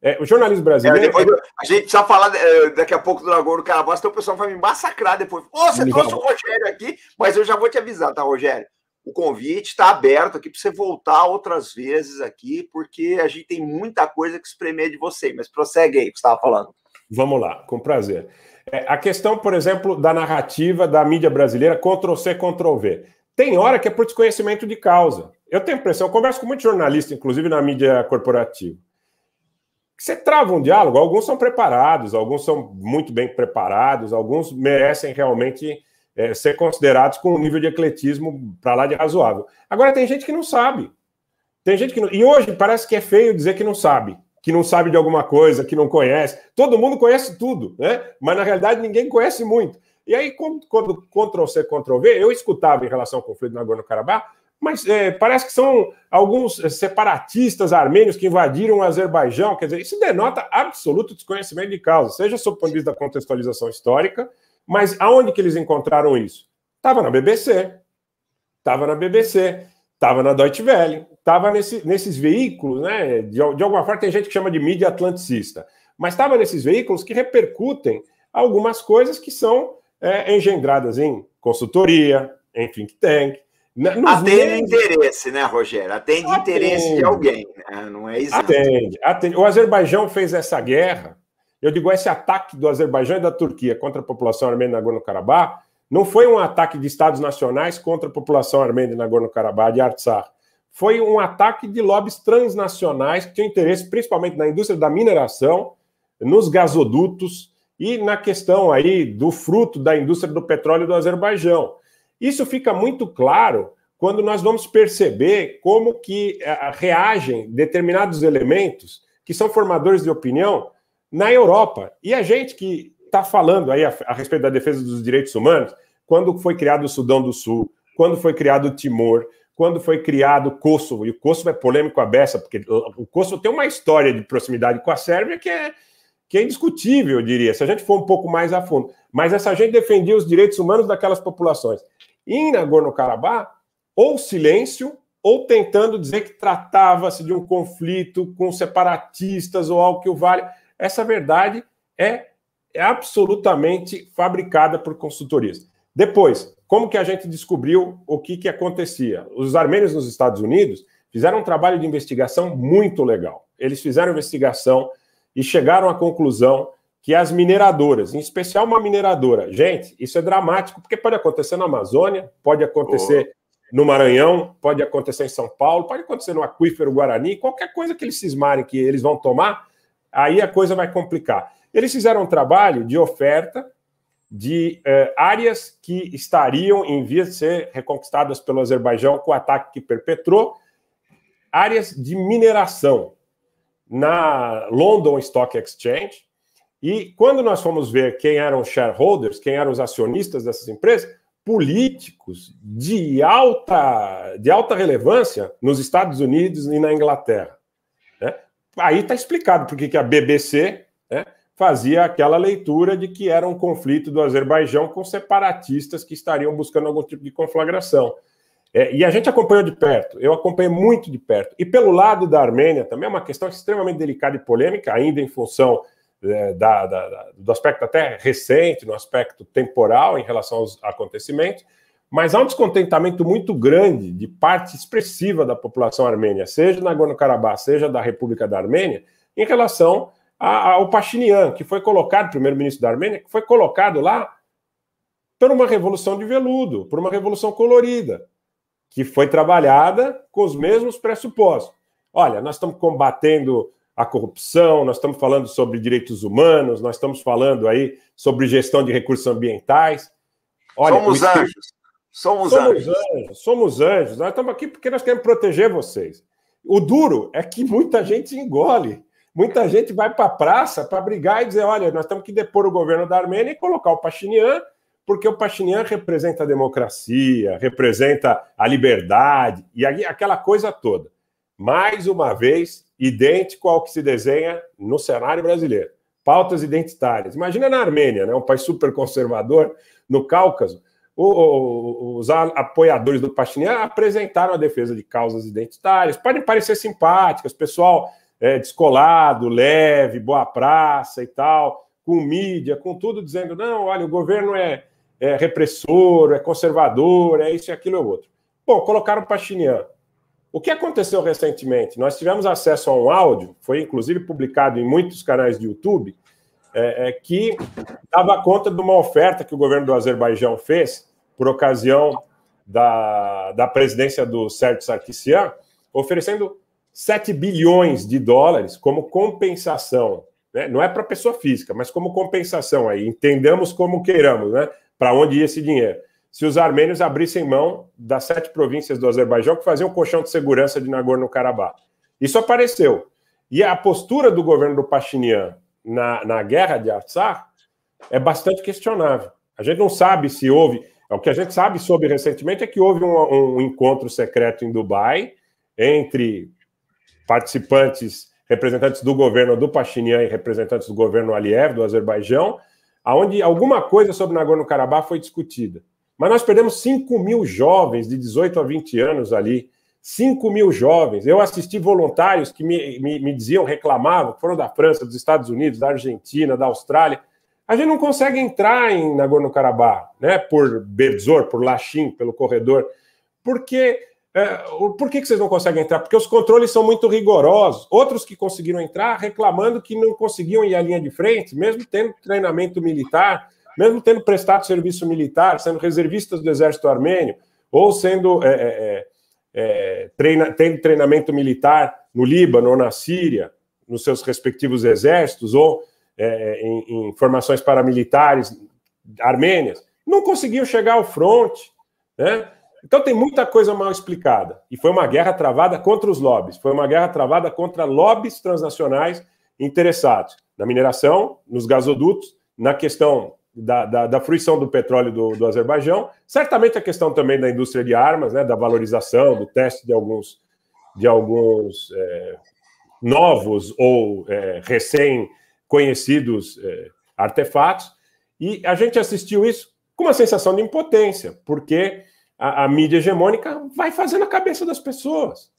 É, o jornalismo brasileiro. É, a gente precisa falar é, daqui a pouco do Dragão do Carabas, então o pessoal vai me massacrar depois. Ô, oh, você Legal. trouxe o Rogério aqui, mas eu já vou te avisar, tá, Rogério? O convite está aberto aqui para você voltar outras vezes aqui, porque a gente tem muita coisa que espremer de você, mas prossegue aí que você estava falando. Vamos lá, com prazer. É, a questão, por exemplo, da narrativa da mídia brasileira, Ctrl-C, Ctrl-V. Tem hora que é por desconhecimento de causa. Eu tenho impressão, eu converso com muitos jornalistas, inclusive na mídia corporativa você trava um diálogo. Alguns são preparados, alguns são muito bem preparados, alguns merecem realmente é, ser considerados com um nível de ecletismo para lá de razoável. Agora, tem gente que não sabe. Tem gente que não... E hoje parece que é feio dizer que não sabe, que não sabe de alguma coisa, que não conhece. Todo mundo conhece tudo, né? Mas na realidade ninguém conhece muito. E aí, quando, quando Ctrl C, Ctrl V, eu escutava em relação ao conflito na Nagorno-Karabakh mas é, parece que são alguns é, separatistas armênios que invadiram o Azerbaijão. Quer dizer, isso denota absoluto desconhecimento de causa, seja sob o ponto de vista da contextualização histórica, mas aonde que eles encontraram isso? Estava na BBC, estava na BBC, estava na Deutsche Welle, estava nesse, nesses veículos, né? De, de alguma forma tem gente que chama de mídia atlanticista, mas estava nesses veículos que repercutem algumas coisas que são é, engendradas em consultoria, em think tank, nos atende meses... interesse, né, Rogério? Atende, atende. interesse de alguém, né? não é isso? Atende, atende. O Azerbaijão fez essa guerra. Eu digo, esse ataque do Azerbaijão e da Turquia contra a população armênia de Nagorno-Karabakh não foi um ataque de estados nacionais contra a população armênia de Nagorno-Karabakh, de Artsakh. Foi um ataque de lobbies transnacionais que tinham interesse principalmente na indústria da mineração, nos gasodutos e na questão aí do fruto da indústria do petróleo do Azerbaijão. Isso fica muito claro quando nós vamos perceber como que eh, reagem determinados elementos que são formadores de opinião na Europa. E a gente que está falando aí a, a, respeito da defesa dos direitos humanos, quando foi criado o Sudão do Sul, quando foi criado o Timor, quando foi criado o Kosovo, e o Kosovo é polêmico a beça, porque o Kosovo tem uma história de proximidade com a Sérvia que é, que é indiscutível, eu diria, se a gente for um pouco mais a fundo. Mas essa gente defendia os direitos humanos daquelas populações em Nagorno-Karabakh, ou silêncio, ou tentando dizer que tratava-se de um conflito com separatistas ou algo que o vale. Essa verdade é, é absolutamente fabricada por consultorias. Depois, como que a gente descobriu o que, que acontecia? Os armênios nos Estados Unidos fizeram um trabalho de investigação muito legal. Eles fizeram investigação e chegaram à conclusão que as mineradoras, em especial uma mineradora, gente, isso é dramático, porque pode acontecer na Amazônia, pode acontecer oh. no Maranhão, pode acontecer em São Paulo, pode acontecer no aquífero Guarani, qualquer coisa que eles cismarem que eles vão tomar, aí a coisa vai complicar. Eles fizeram um trabalho de oferta de eh, áreas que estariam em vias de ser reconquistadas pelo Azerbaijão com o ataque que perpetrou, áreas de mineração na London Stock Exchange, e quando nós fomos ver quem eram shareholders, quem eram os acionistas dessas empresas, políticos de alta, de alta relevância nos Estados Unidos e na Inglaterra. Né? Aí está explicado por que a BBC né, fazia aquela leitura de que era um conflito do Azerbaijão com separatistas que estariam buscando algum tipo de conflagração. É, e a gente acompanhou de perto, eu acompanhei muito de perto. E pelo lado da Armênia também é uma questão extremamente delicada e polêmica, ainda em função é, da, da, do aspecto até recente, no aspecto temporal em relação aos acontecimentos, mas há um descontentamento muito grande de parte expressiva da população armênia, seja Nagorno-Karabakh, seja da República da Armênia, em relação a, ao Pashinyan, que foi colocado, primeiro-ministro da Armênia, que foi colocado lá por uma revolução de veludo, por uma revolução colorida, que foi trabalhada com os mesmos pressupostos. Olha, nós estamos combatendo a corrupção, nós estamos falando sobre direitos humanos, nós estamos falando aí sobre gestão de recursos ambientais. Olha, somos espírito... anjos. Somos, somos anjos. anjos. Somos anjos. Nós estamos aqui porque nós queremos proteger vocês. O duro é que muita gente engole. Muita gente vai para a praça para brigar e dizer: olha, nós temos que depor o governo da Armênia e colocar o Pachinian, porque o Pachinian representa a democracia, representa a liberdade e aquela coisa toda. Mais uma vez, idêntico ao que se desenha no cenário brasileiro. Pautas identitárias. Imagina na Armênia, né, um país super conservador, no Cáucaso, os apoiadores do Pachinian apresentaram a defesa de causas identitárias. Podem parecer simpáticas, pessoal é, descolado, leve, boa praça e tal, com mídia, com tudo, dizendo: não, olha, o governo é, é repressor, é conservador, é isso e aquilo e é outro. Bom, colocaram o Pachinian o que aconteceu recentemente? Nós tivemos acesso a um áudio, foi inclusive publicado em muitos canais de YouTube, é, é, que dava conta de uma oferta que o governo do Azerbaijão fez por ocasião da, da presidência do Sérgio Sarkisian, oferecendo 7 bilhões de dólares como compensação. Né? Não é para pessoa física, mas como compensação aí, entendamos como queiramos, né? Para onde ia esse dinheiro? se os armênios abrissem mão das sete províncias do Azerbaijão que faziam o colchão de segurança de Nagorno-Karabakh. Isso apareceu. E a postura do governo do Pashinyan na, na guerra de Artsakh é bastante questionável. A gente não sabe se houve. É, o que a gente sabe sobre recentemente é que houve um, um encontro secreto em Dubai entre participantes, representantes do governo do Pashinyan e representantes do governo Aliyev, do Azerbaijão, onde alguma coisa sobre Nagorno-Karabakh foi discutida. Mas nós perdemos 5 mil jovens de 18 a 20 anos ali. 5 mil jovens. Eu assisti voluntários que me, me, me diziam, reclamavam, foram da França, dos Estados Unidos, da Argentina, da Austrália. A gente não consegue entrar em Nagorno-Karabakh, né? Por Berzor, por Lachim, pelo corredor. Porque é, por que, que vocês não conseguem entrar? Porque os controles são muito rigorosos. Outros que conseguiram entrar reclamando que não conseguiam ir à linha de frente, mesmo tendo treinamento militar mesmo tendo prestado serviço militar, sendo reservistas do exército armênio, ou sendo é é, é, é, treina, tendo treinamento militar no Líbano ou na Síria, nos seus respectivos exércitos, ou é, em, em formações paramilitares armênias, não conseguiu chegar ao fronte, né? Então tem muita coisa mal explicada. E foi uma guerra travada contra os lobbies, foi uma guerra travada contra lobbies transnacionais interessados na mineração, nos gasodutos, na questão da, da, da, fruição do petróleo do, do Azerbaijão. Certamente a questão também da indústria de armas, né, da valorização, do teste de alguns, de alguns é, novos ou é, recém-conhecidos é, artefatos. E a gente assistiu isso com uma sensação de impotência, porque a, a mídia hegemônica vai fazendo a cabeça das pessoas.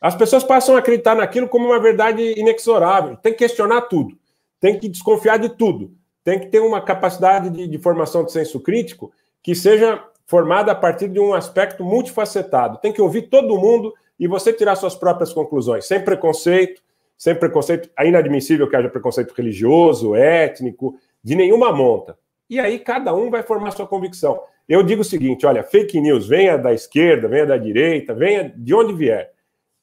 As pessoas passam a acreditar naquilo como uma verdade inexorável. Tem que questionar tudo, tem que desconfiar de tudo tem que ter uma capacidade de, de formação de senso crítico que seja formada a partir de um aspecto multifacetado. Tem que ouvir todo mundo e você tirar suas próprias conclusões, sem preconceito, sem preconceito, é inadmissível que haja preconceito religioso, étnico, de nenhuma monta. E aí cada um vai formar sua convicção. Eu digo o seguinte, olha, fake news venha da esquerda, venha da direita, venha de onde vier.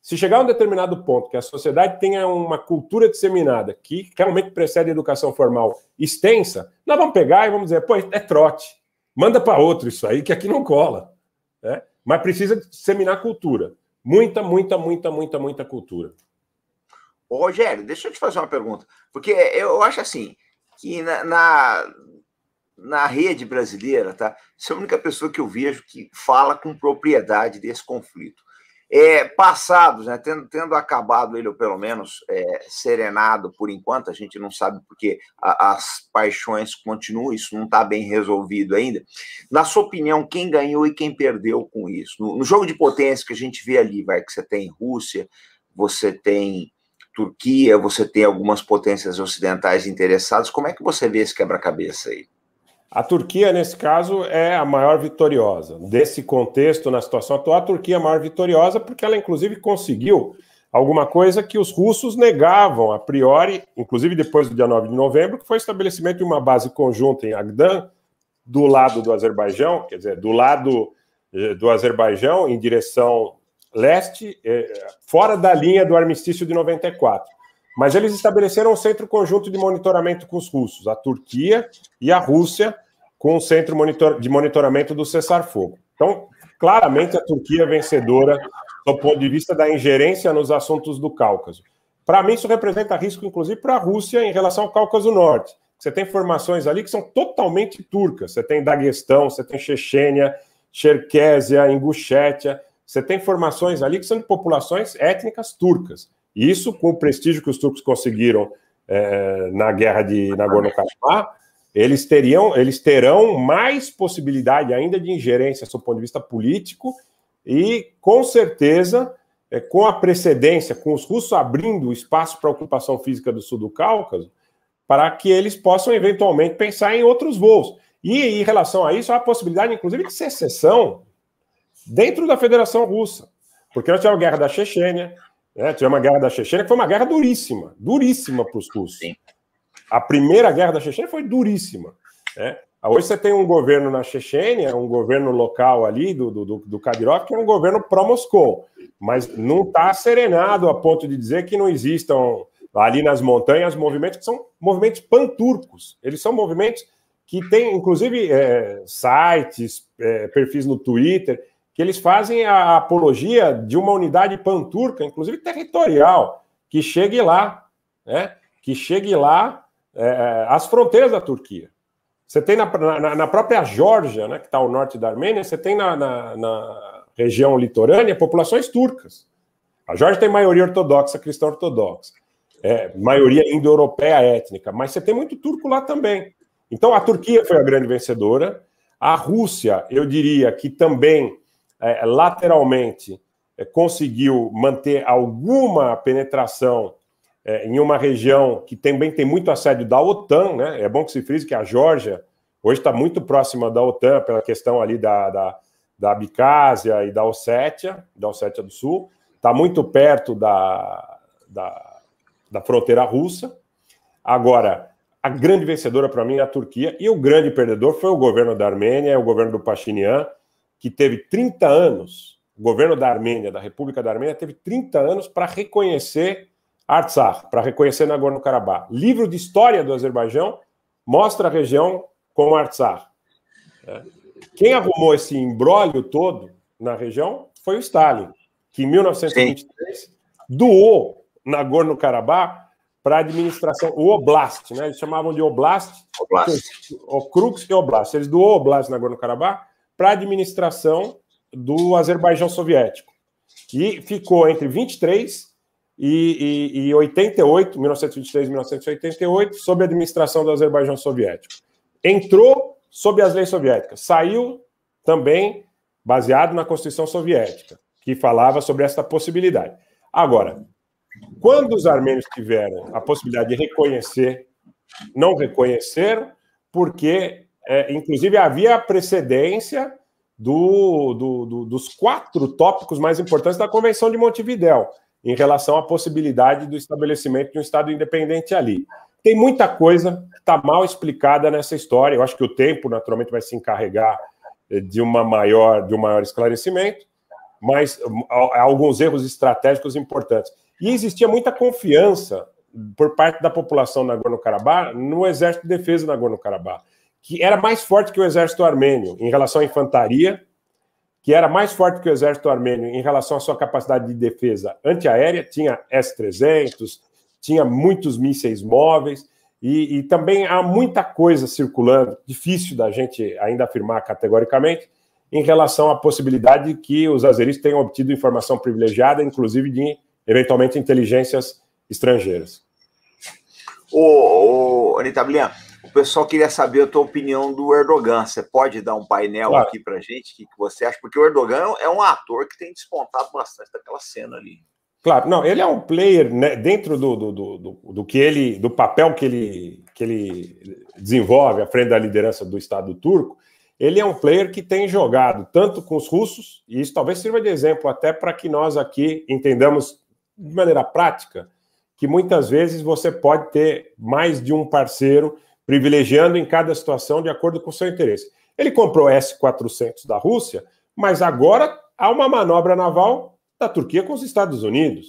Se chegar a um determinado ponto que a sociedade tenha uma cultura disseminada que realmente precede a educação formal extensa, nós vamos pegar e vamos dizer, pô, é trote. Manda para outro isso aí, que aqui não cola. Né? Mas precisa disseminar cultura. Muita, muita, muita, muita, muita cultura. Ô, Rogério, deixa eu te fazer uma pergunta. Porque eu acho assim, que na, na na rede brasileira, tá? Você é a única pessoa que eu vejo que fala com propriedade desse conflito. É, passados, né, tendo, tendo, acabado ele, ou pelo menos é, serenado por enquanto, a gente não sabe porque a, as paixões continuam, isso não está bem resolvido ainda. Na sua opinião, quem ganhou e quem perdeu com isso? No, no, jogo de potência que a gente vê ali, vai, que você tem Rússia, você tem Turquia, você tem algumas potências ocidentais interessadas, como é que você vê esse quebra-cabeça aí? A Turquia, nesse caso, é a maior vitoriosa. Desse contexto, na situação atual, a Turquia é a maior vitoriosa porque ela, inclusive, conseguiu alguma coisa que os russos negavam a priori, inclusive depois do dia 9 de novembro, que foi o estabelecimento de uma base conjunta em Agdan, do lado do Azerbaijão, quer dizer, do lado eh, do Azerbaijão, em direção leste, eh, fora da linha do armistício de 94. Mas eles estabeleceram um centro conjunto de monitoramento com os russos, a Turquia e a Rússia, com o um centro monitor, de monitoramento do cessar-fogo. Então, claramente, a Turquia é vencedora do ponto de vista da ingerência nos assuntos do Cáucaso. Para mim, isso representa risco, inclusive, para a Rússia em relação ao Cáucaso Norte. Você tem formações ali que são totalmente turcas. Você tem Daguestão, você tem Chechênia, Cherquésia, Ingushetia. Você tem formações ali que são de populações étnicas turcas. Isso com o prestígio que os turcos conseguiram é, na guerra de Nagorno-Karabakh, eles teriam, eles terão mais possibilidade ainda de ingerência do ponto de vista político e com certeza é, com a precedência, com os russos abrindo espaço para ocupação física do sul do Cáucaso, para que eles possam eventualmente pensar em outros voos. E em relação a isso, há a possibilidade, inclusive, de secessão dentro da Federação Russa. Porque nós tivemos a guerra da Chechênia, né? Tivemos a guerra da Chechênia, que foi uma guerra duríssima, duríssima para os russos. Sim. A primeira guerra da Chechênia foi duríssima. Né? Ah, hoje você tem um governo na Chechênia, um governo local ali do, do, do Kadyrov, que é um governo pró-Moscou, mas não está serenado a ponto de dizer que não existam ali nas montanhas movimentos que são movimentos panturcos. Eles são movimentos que têm, inclusive, é, sites, é, perfis no Twitter, que eles fazem a apologia de uma unidade panturca, inclusive territorial, que chegue lá, né? que chegue lá é, é às fronteiras da Turquia. Você tem na, na, na própria Geórgia, né, que está ao norte da Armênia, você tem na, na região litorânea populações turcas. A Geórgia tem maioria ortodoxa, cristã ortodoxa, é, maioria indo-europeia étnica, mas você tem muito turco lá também. Então a Turquia foi a grande vencedora, a Rússia, eu diria que também é, é, lateralmente é, conseguiu manter alguma penetração é, em uma região que também tem muito assédio da OTAN, né? É bom que se frise que a Geórgia hoje está muito próxima da OTAN pela questão ali da, da, da Abcásia e da Ossétia, da Ossétia do Sul, está muito perto da, da, da fronteira russa. Agora, a grande vencedora para mim é a Turquia e o grande perdedor foi o governo da Armênia, é o governo do Pashinyan, que teve 30 anos, o governo da Armênia, da República da Armênia, teve 30 anos para reconhecer Artsakh, para reconhecer Nagorno-Karabakh. Livro de história do Azerbaijão mostra a região como Artsakh. Né? Quem arrumou esse imbróglio todo na região foi o Stalin, que em 1923 Sim. doou Nagorno-Karabakh para a administração, o Oblast, né? Eles chamavam de Oblast, Oblast. Okrux e Oblast. Eles doou Oblast Nagorno-Karabakh para a administração do Azerbaijão Soviético. E ficou entre 23 e, e, e 88, 1923 e 1988, sob a administração do Azerbaijão Soviético. Entrou sob as leis soviéticas, saiu também baseado na Constituição Soviética, que falava sobre essa possibilidade. Agora, quando os armênios tiveram a possibilidade de reconhecer, não reconheceram, porque é, inclusive, havia precedência do, do, do, dos quatro tópicos mais importantes da Convenção de Montevidéu, em relação à possibilidade do estabelecimento de um Estado independente ali. Tem muita coisa que está mal explicada nessa história. Eu acho que o tempo, naturalmente, vai se encarregar eh, de, uma maior, de um maior esclarecimento, mas hum, há alguns erros estratégicos importantes. E existia muita confiança por parte da população Nagorno-Karabakh no Exército de Defesa Nagorno-Karabakh que era mais forte que o exército armênio em relação à infantaria, que era mais forte que o exército armênio em relação à sua capacidade de defesa antiaérea, tinha S-300, tinha muitos mísseis móveis, e, e, também há muita coisa circulando, difícil da gente ainda afirmar categoricamente, em relação à possibilidade que os azeris tenham obtido informação privilegiada, inclusive de, eventualmente, inteligências estrangeiras. O Anitablian o pessoal queria saber a tua opinião do Erdogan. Você pode dar um painel claro. aqui para gente? O que, que você acha? Porque o Erdogan é, é um ator que tem despontado bastante daquela cena ali. Claro, não, ele é um player né, dentro do, do, do, do, do que ele, do papel que ele, que ele desenvolve à frente da liderança do Estado turco. Ele é um player que tem jogado tanto com os russos, e isso talvez sirva de exemplo até para que nós aqui entendamos de maneira prática que muitas vezes você pode ter mais de um parceiro privilegiando em cada situação de acordo com o seu interesse. Ele comprou S-400 da Rússia, mas agora há uma manobra naval da Turquia com os Estados Unidos.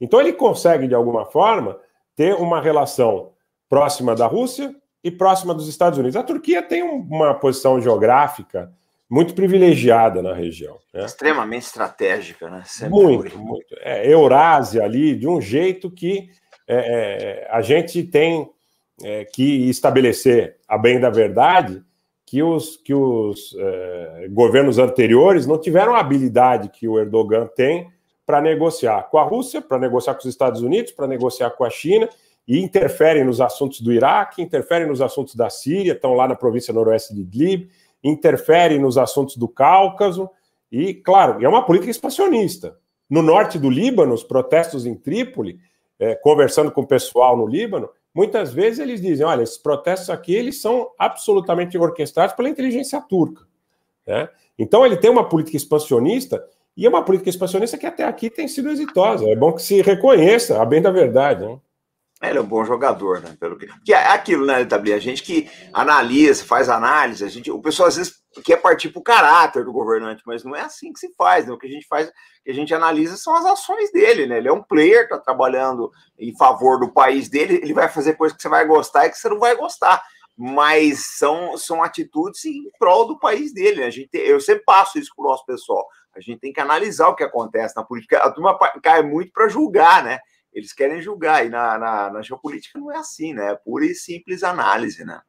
Então ele consegue, de alguma forma, ter uma relação próxima da Rússia e próxima dos Estados Unidos. A Turquia tem uma posição geográfica muito privilegiada na região. Né? Extremamente estratégica, né? Sempre é muito, muito. É, Eurásia ali, de um jeito que é, é a gente tem é, que estabelecer, a bem da verdade, que os, que os é, governos anteriores não tiveram a habilidade que o Erdogan tem para negociar com a Rússia, para negociar com os Estados Unidos, para negociar com a China, e interferem nos assuntos do Iraque, interferem nos assuntos da Síria, estão lá na província noroeste de Idlib, interferem nos assuntos do Cáucaso, e, claro, é uma política expansionista. No norte do Líbano, os protestos em Trípoli, é, conversando com o pessoal no Líbano, muitas vezes eles dizem, olha, esses protestos aqui eles são absolutamente orquestrados pela inteligência turca. Né? Então ele tem uma política expansionista e é uma política expansionista que até aqui tem sido exitosa. É bom que se reconheça, a bem da verdade. Né? É, ele é um bom jogador, né? Pelo que... Porque é aquilo, né, W? A gente que analisa, faz análise, a gente... o pessoal às vezes que é partir para o caráter do governante, mas não é assim que se faz, né? O que a gente faz, que a gente analisa são as ações dele, né? Ele é um player, está trabalhando em favor do país dele, ele vai fazer coisas que você vai gostar e que você não vai gostar. Mas são, são atitudes em prol do país dele. Né? A gente, eu sempre passo isso para o nosso pessoal. A gente tem que analisar o que acontece na política. A turma cai muito para julgar, né? Eles querem julgar, e na, na, na geopolítica não é assim, né? É pura e simples análise, né?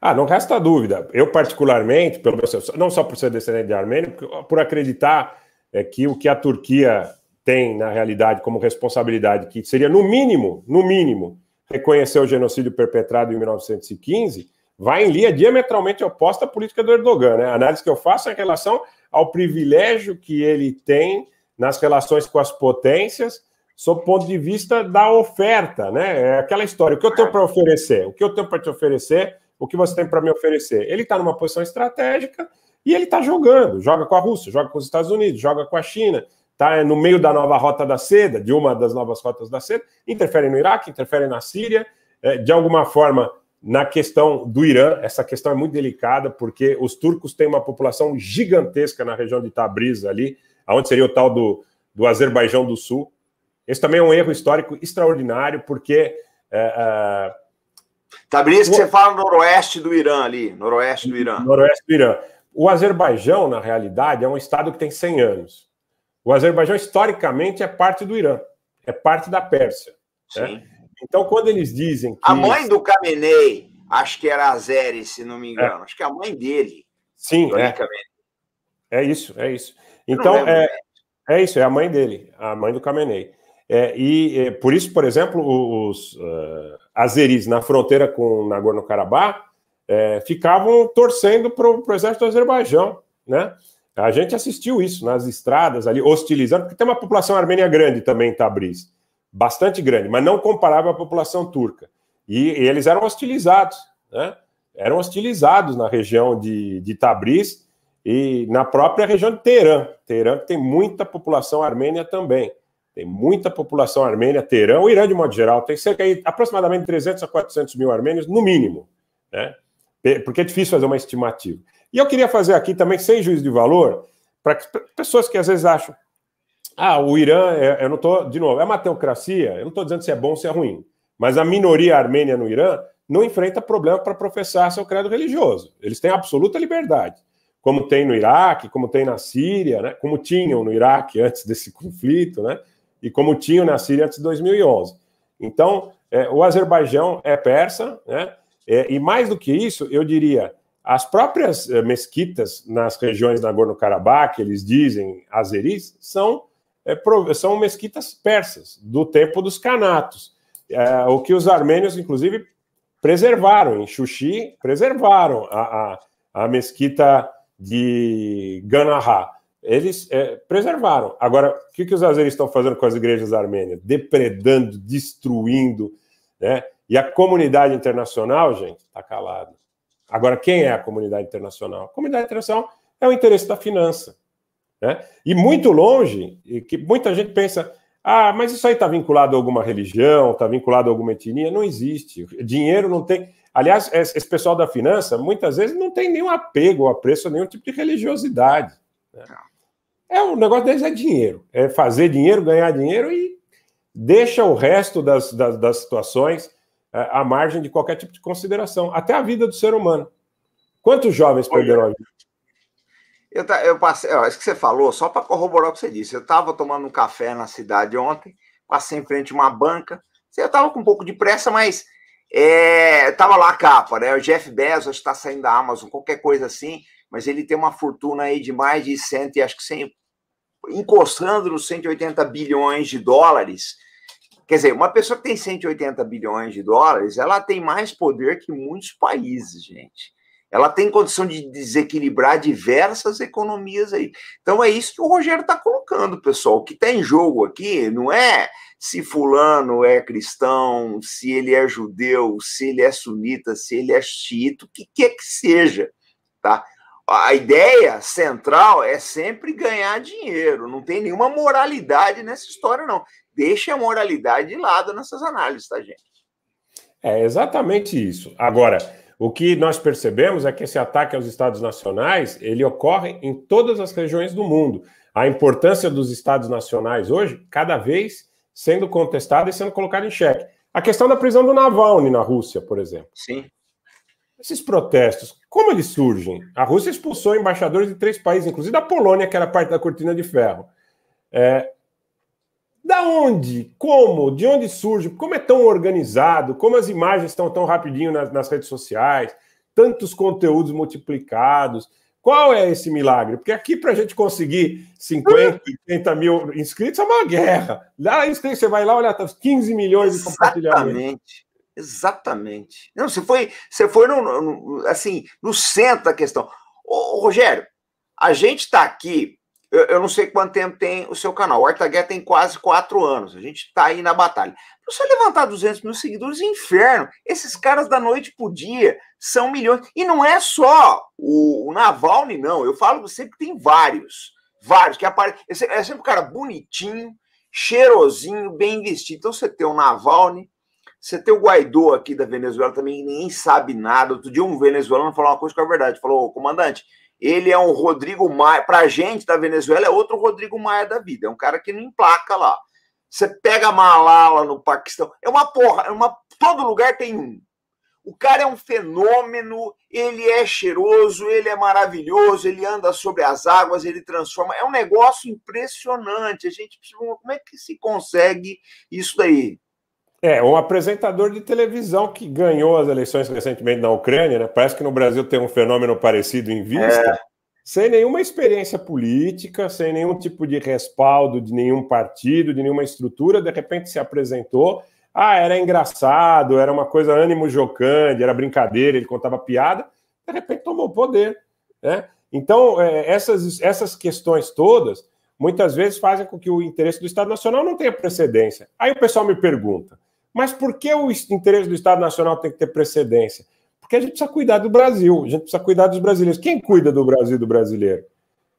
Ah, não resta dúvida. Eu, particularmente, pelo meu, não só por ser descendente de armênio, por acreditar é, que o que a Turquia tem, na realidade, como responsabilidade, que seria, no mínimo, no mínimo, reconhecer o genocídio perpetrado em 1915, vai em linha diametralmente oposta à política do Erdogan. Né? A análise que eu faço é em relação ao privilégio que ele tem nas relações com as potências, sob o ponto de vista da oferta. Né? É aquela história: o que eu tenho para oferecer? O que eu tenho para te oferecer o que você tem para me oferecer? Ele está numa posição estratégica e ele está jogando. Joga com a Rússia, joga com os Estados Unidos, joga com a China, está é, no meio da nova rota da seda, de uma das novas rotas da seda, interfere no Iraque, interfere na Síria, é, de alguma forma na questão do Irã, essa questão é muito delicada, porque os turcos têm uma população gigantesca na região de Tabriz, ali, aonde seria o tal do, do Azerbaijão do Sul. Esse também é um erro histórico extraordinário, porque é, é, Tabriz, que você fala noroeste do Irã ali, noroeste do Irã. Noroeste do Irã. O Azerbaijão, na realidade, é um estado que tem 100 anos. O Azerbaijão, historicamente, é parte do Irã, é parte da Pérsia. Né? Então, quando eles dizem que... A mãe do Khamenei, acho que era Azeri, se não me engano, é. acho que é a mãe dele. Sim, é. é isso, é isso. então, é, é isso, é a mãe dele, a mãe do Khamenei. É, e é, por isso, por exemplo, os, uh, azeris na fronteira com Nagorno-Karabakh é, ficavam torcendo para o exército do Azerbaijão, né? A gente assistiu isso nas estradas ali, hostilizando, porque tem uma população armênia grande também em Tabriz, bastante grande, mas não comparável à população turca. E, e eles eram hostilizados, né? Eram hostilizados na região de, de Tabriz e na própria região de Teherã. Teherã tem muita população armênia também. Tem muita população armênia, terão o Irã de modo geral, tem cerca de aproximadamente 300 a 400 mil armênios, no mínimo, né? Porque é difícil fazer uma estimativa. E eu queria fazer aqui também, sem juízo de valor, para pessoas que às vezes acham, ah, o Irã, é, eu não estou, de novo, é uma teocracia, eu não estou dizendo se é bom ou se é ruim, mas a minoria armênia no Irã não enfrenta problema para professar seu credo religioso. Eles têm absoluta liberdade, como tem no Iraque, como tem na Síria, né? como tinham no Iraque antes desse conflito, né? e como tinham na Síria antes de 2011. Então, é, o Azerbaijão é persa, né? É, e mais do que isso, eu diria, as próprias é, mesquitas nas regiões da Nagorno-Karabakh, eles dizem azeris, são, é, são mesquitas persas, do tempo dos canatos, é, o que os armênios, inclusive, preservaram. Em Xuxi, preservaram a, a, a mesquita de Ganahá eles é, preservaram. Agora, o que, que os azeris estão fazendo com as igrejas armênias? Depredando, destruindo, né? E a comunidade internacional, gente, está calada. Agora, quem é a comunidade internacional? A comunidade internacional é o interesse da finança. Né? E muito longe, e que muita gente pensa, ah, mas isso aí está vinculado a alguma religião, está vinculado a alguma etnia. Não existe. Dinheiro não tem. Aliás, esse pessoal da finança muitas vezes não tem nenhum apego ou apreço a nenhum tipo de religiosidade. Né? Tá. É, o negócio deles é dinheiro. É fazer dinheiro, ganhar dinheiro e deixa o resto das, das, das situações é, à margem de qualquer tipo de consideração. Até a vida do ser humano. Quantos jovens perderam a vida? Eu, eu passei, acho que você falou, só para corroborar o que você disse. Eu estava tomando um café na cidade ontem, passei em frente a uma banca. Eu estava com um pouco de pressa, mas é, lá a capa, né? O Jeff Bezos está saindo da Amazon, qualquer coisa assim mas ele tem uma fortuna aí de mais de 100, acho que 100, encostando nos 180 bilhões de dólares. Quer dizer, uma pessoa que tem 180 bilhões de dólares, ela tem mais poder que muitos países, gente. Ela tem condição de desequilibrar diversas economias aí. Então é isso que o Rogério está colocando, pessoal. O que está em jogo aqui não é se fulano é cristão, se ele é judeu, se ele é sunita, se ele é xiito, o que quer que seja, tá? a ideia central é sempre ganhar dinheiro. Não tem nenhuma moralidade nessa história, não. Deixa a moralidade de lado nessas análises, tá, gente? É exatamente isso. Agora, o que nós percebemos é que esse ataque aos estados nacionais ele ocorre em todas as regiões do mundo. A importância dos estados nacionais hoje, cada vez sendo contestada e sendo colocada em xeque. A questão da prisão do Navalny na Rússia, por exemplo. Sim. Esses protestos, como eles surgem? A Rússia expulsou embaixadores de três países, inclusive da Polônia, que era parte da cortina de ferro. É, da onde? Como? De onde surge? Como é tão organizado? Como as imagens estão tão rapidinho nas, nas redes sociais? Tantos conteúdos multiplicados. Qual é esse milagre? Porque aqui, para a gente conseguir 50, 80 mil inscritos, é uma guerra. Lá você vai lá olhar, tá 15 milhões de compartilhamentos. Exatamente. Não, você foi, você foi no, no assim, no centro da questão. Ô, Rogério, a gente está aqui, eu, eu, não sei quanto tempo tem o seu canal. O Guerra tem quase quatro anos. A gente está aí na batalha. Para você levantar 200 mil seguidores, inferno. Esses caras da noite pro dia são milhões. E não é só o, o Navalny, não. Eu falo sempre que tem vários. Vários. que aparecem é, é sempre um cara bonitinho, cheirosinho, bem vestido. Então você tem o Navalny, você tem o Guaidó aqui da Venezuela também, ninguém sabe nada. Outro dia um venezuelano falou uma coisa que é verdade. Falou, comandante, ele é um Rodrigo Maia. Pra gente da Venezuela é outro Rodrigo Maia da vida. É um cara que não emplaca lá. Você pega Malala no Paquistão. É uma porra. É uma... Todo lugar tem um. O cara é um fenômeno, ele é cheiroso, ele é maravilhoso, ele anda sobre as águas, ele transforma. É um negócio impressionante. A gente precisa. Como é que se consegue isso daí? É, um apresentador de televisão que ganhou as eleições recentemente na Ucrânia, né? Parece que no Brasil tem um fenômeno parecido em vista. É. Sem nenhuma experiência política, sem nenhum tipo de respaldo de nenhum partido, de nenhuma estrutura, de repente se apresentou. Ah, era engraçado, era uma coisa ânimo jocante, era brincadeira, ele contava piada. De repente tomou poder, né? Então, é, essas, essas questões todas, muitas vezes fazem com que o interesse do Estado Nacional não tenha precedência. Aí o pessoal me pergunta, mas por que o interesse do Estado Nacional tem que ter precedência? Porque a gente precisa cuidar do Brasil, a gente precisa cuidar dos brasileiros. Quem cuida do Brasil e do brasileiro?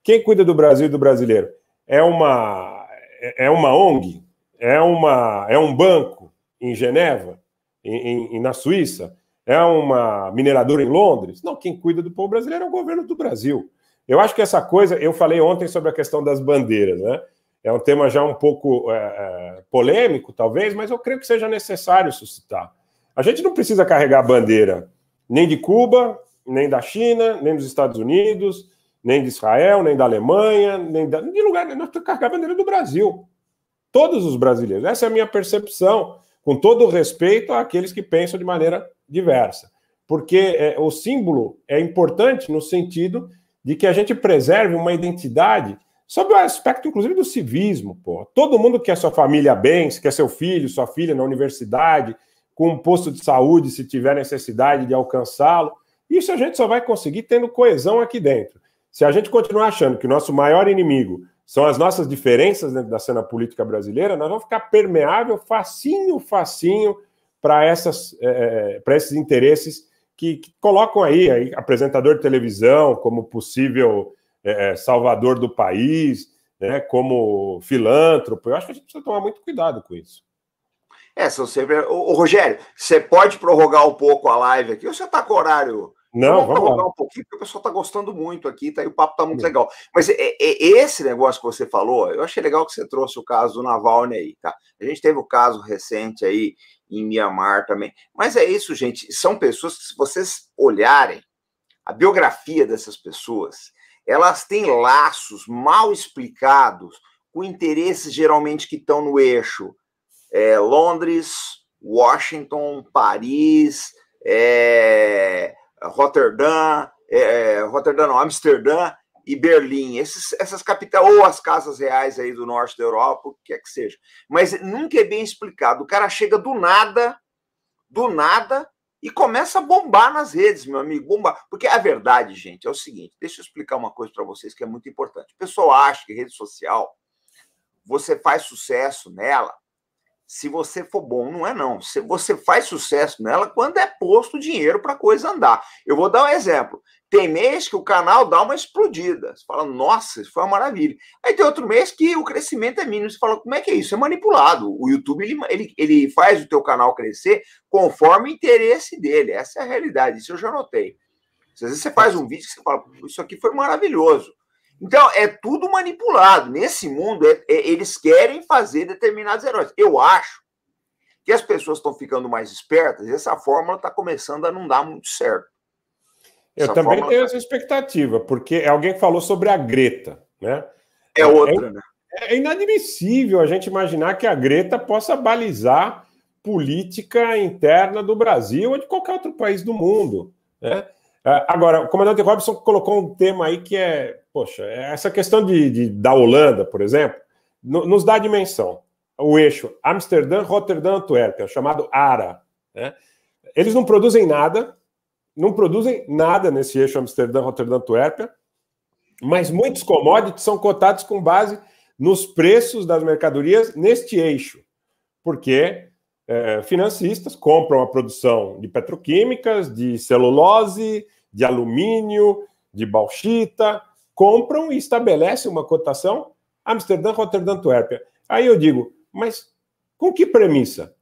Quem cuida do Brasil e do brasileiro? É uma, é, é uma ONG? É, uma, é um banco em Geneva? Em, em, na Suíça? É uma mineradora em Londres? Não, quem cuida do povo brasileiro é o governo do Brasil. Eu acho que essa coisa, eu falei ontem sobre a questão das bandeiras, né? é um tema já um pouco é, é, polêmico, talvez, mas eu creio que seja necessário suscitar. A gente não precisa carregar a bandeira nem de Cuba, nem da China, nem dos Estados Unidos, nem de Israel, nem da Alemanha, nem da, de lugar. Nós temos que carregar a bandeira do Brasil. Todos os brasileiros. Essa é a minha percepção, com todo o respeito àqueles que pensam de maneira diversa. Porque é, o símbolo é importante no sentido de que a gente preserve uma identidade Sobre o aspecto, inclusive, do civismo, pô. Todo mundo quer sua família bem, quer seu filho, sua filha na universidade, com um posto de saúde, se tiver necessidade de alcançá-lo. Isso a gente só vai conseguir tendo coesão aqui dentro. Se a gente continuar achando que o nosso maior inimigo são as nossas diferenças dentro da cena política brasileira, nós vamos ficar permeável, facinho, facinho, para é, é esses interesses que, que colocam aí, aí apresentador de televisão como possível é, é, salvador do país, né, como filântropo. Eu acho que a gente precisa tomar muito cuidado com isso. É, são sempre. Ô, Rogério, você pode prorrogar um pouco a live aqui ou você está com horário? Não, vamos, vamos prorrogar lá. um pouquinho, porque o pessoal está gostando muito aqui, tá, e o papo está muito Sim. legal. Mas é, é, esse negócio que você falou, eu achei legal que você trouxe o caso do Navalny aí, tá? A gente teve o um caso recente aí em Mianmar também. Mas é isso, gente. São pessoas que, se vocês olharem a biografia dessas pessoas, elas têm laços mal explicados com interesses geralmente que estão no eixo é, Londres, Washington, Paris, é, Rotterdam, é, é Rotterdam não, Amsterdã e Berlim, Esses, essas capitais, ou as casas reais aí do norte da Europa, o que quer que seja. Mas nunca é bem explicado. O cara chega do nada, do nada, e começa a bombar nas redes, meu amigo, bomba, Porque a verdade, gente, é o seguinte, deixa eu explicar uma coisa para vocês que é muito importante. O pessoal acha que rede social você faz sucesso nela se você for bom, não é não. Se você faz sucesso nela quando é posto dinheiro para coisa andar. Eu vou dar um exemplo. Tem mês que o canal dá uma explodida. Você fala, nossa, isso foi uma maravilha. Aí tem outro mês que o crescimento é mínimo. Você fala, como é que é isso? É manipulado. O YouTube ele, ele, ele faz o teu canal crescer conforme o interesse dele. Essa é a realidade. Isso eu já notei. Às vezes você faz um vídeo que você fala, isso aqui foi maravilhoso. Então, é tudo manipulado. Nesse mundo, é, é, eles querem fazer determinados heróis. Eu acho que as pessoas estão ficando mais espertas e essa fórmula está começando a não dar muito certo. Essa eu também fórmula... tenho tá essa expectativa, porque é alguém falou sobre a Greta, né? É, é, é outra, né? é, né? É inadmissível a gente imaginar que a Greta possa balizar política interna do Brasil ou de qualquer outro país do mundo, né? É, agora, o comandante Robson colocou um tema aí que é, poxa, é essa questão de, de da Holanda, por exemplo, no, nos dá dimensão. O eixo Amsterdã, Rotterdam, Antuérpia, é chamado ARA. Né? Eles não produzem nada, não produzem nada nesse eixo Amsterdã, Rotterdam, Antuérpia, mas muitos commodities são cotados com base nos preços das mercadorias neste eixo, porque é, financistas compram a produção de petroquímicas, de celulose, de alumínio, de bauxita, compram e estabelecem uma cotação Amsterdã, Rotterdam, Antuérpia. Aí eu digo, mas com que premissa?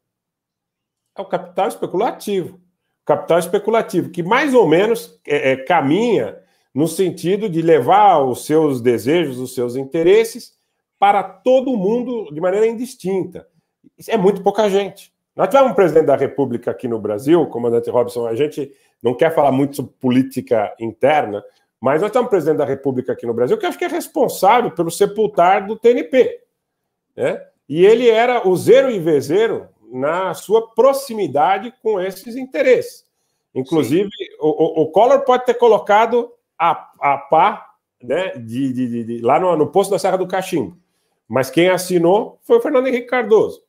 É o capital especulativo. O capital especulativo, que mais ou menos é, é, caminha no sentido de levar os seus desejos, os seus interesses para todo mundo de maneira indistinta. É muito pouca gente. Nós tivemos um presidente da República aqui no Brasil, comandante Robson, a gente não quer falar muito sobre política interna, mas nós temos um presidente da República aqui no Brasil que acho que é responsável pelo sepultar do TNP. Né? E ele era o zero e vezeiro na sua proximidade com esses interesses. Inclusive, o, o, o, Collor pode ter colocado a, a pá né, de, de, de, lá no, no, posto da Serra do Cachimbo, mas quem assinou foi o Fernando Henrique Cardoso.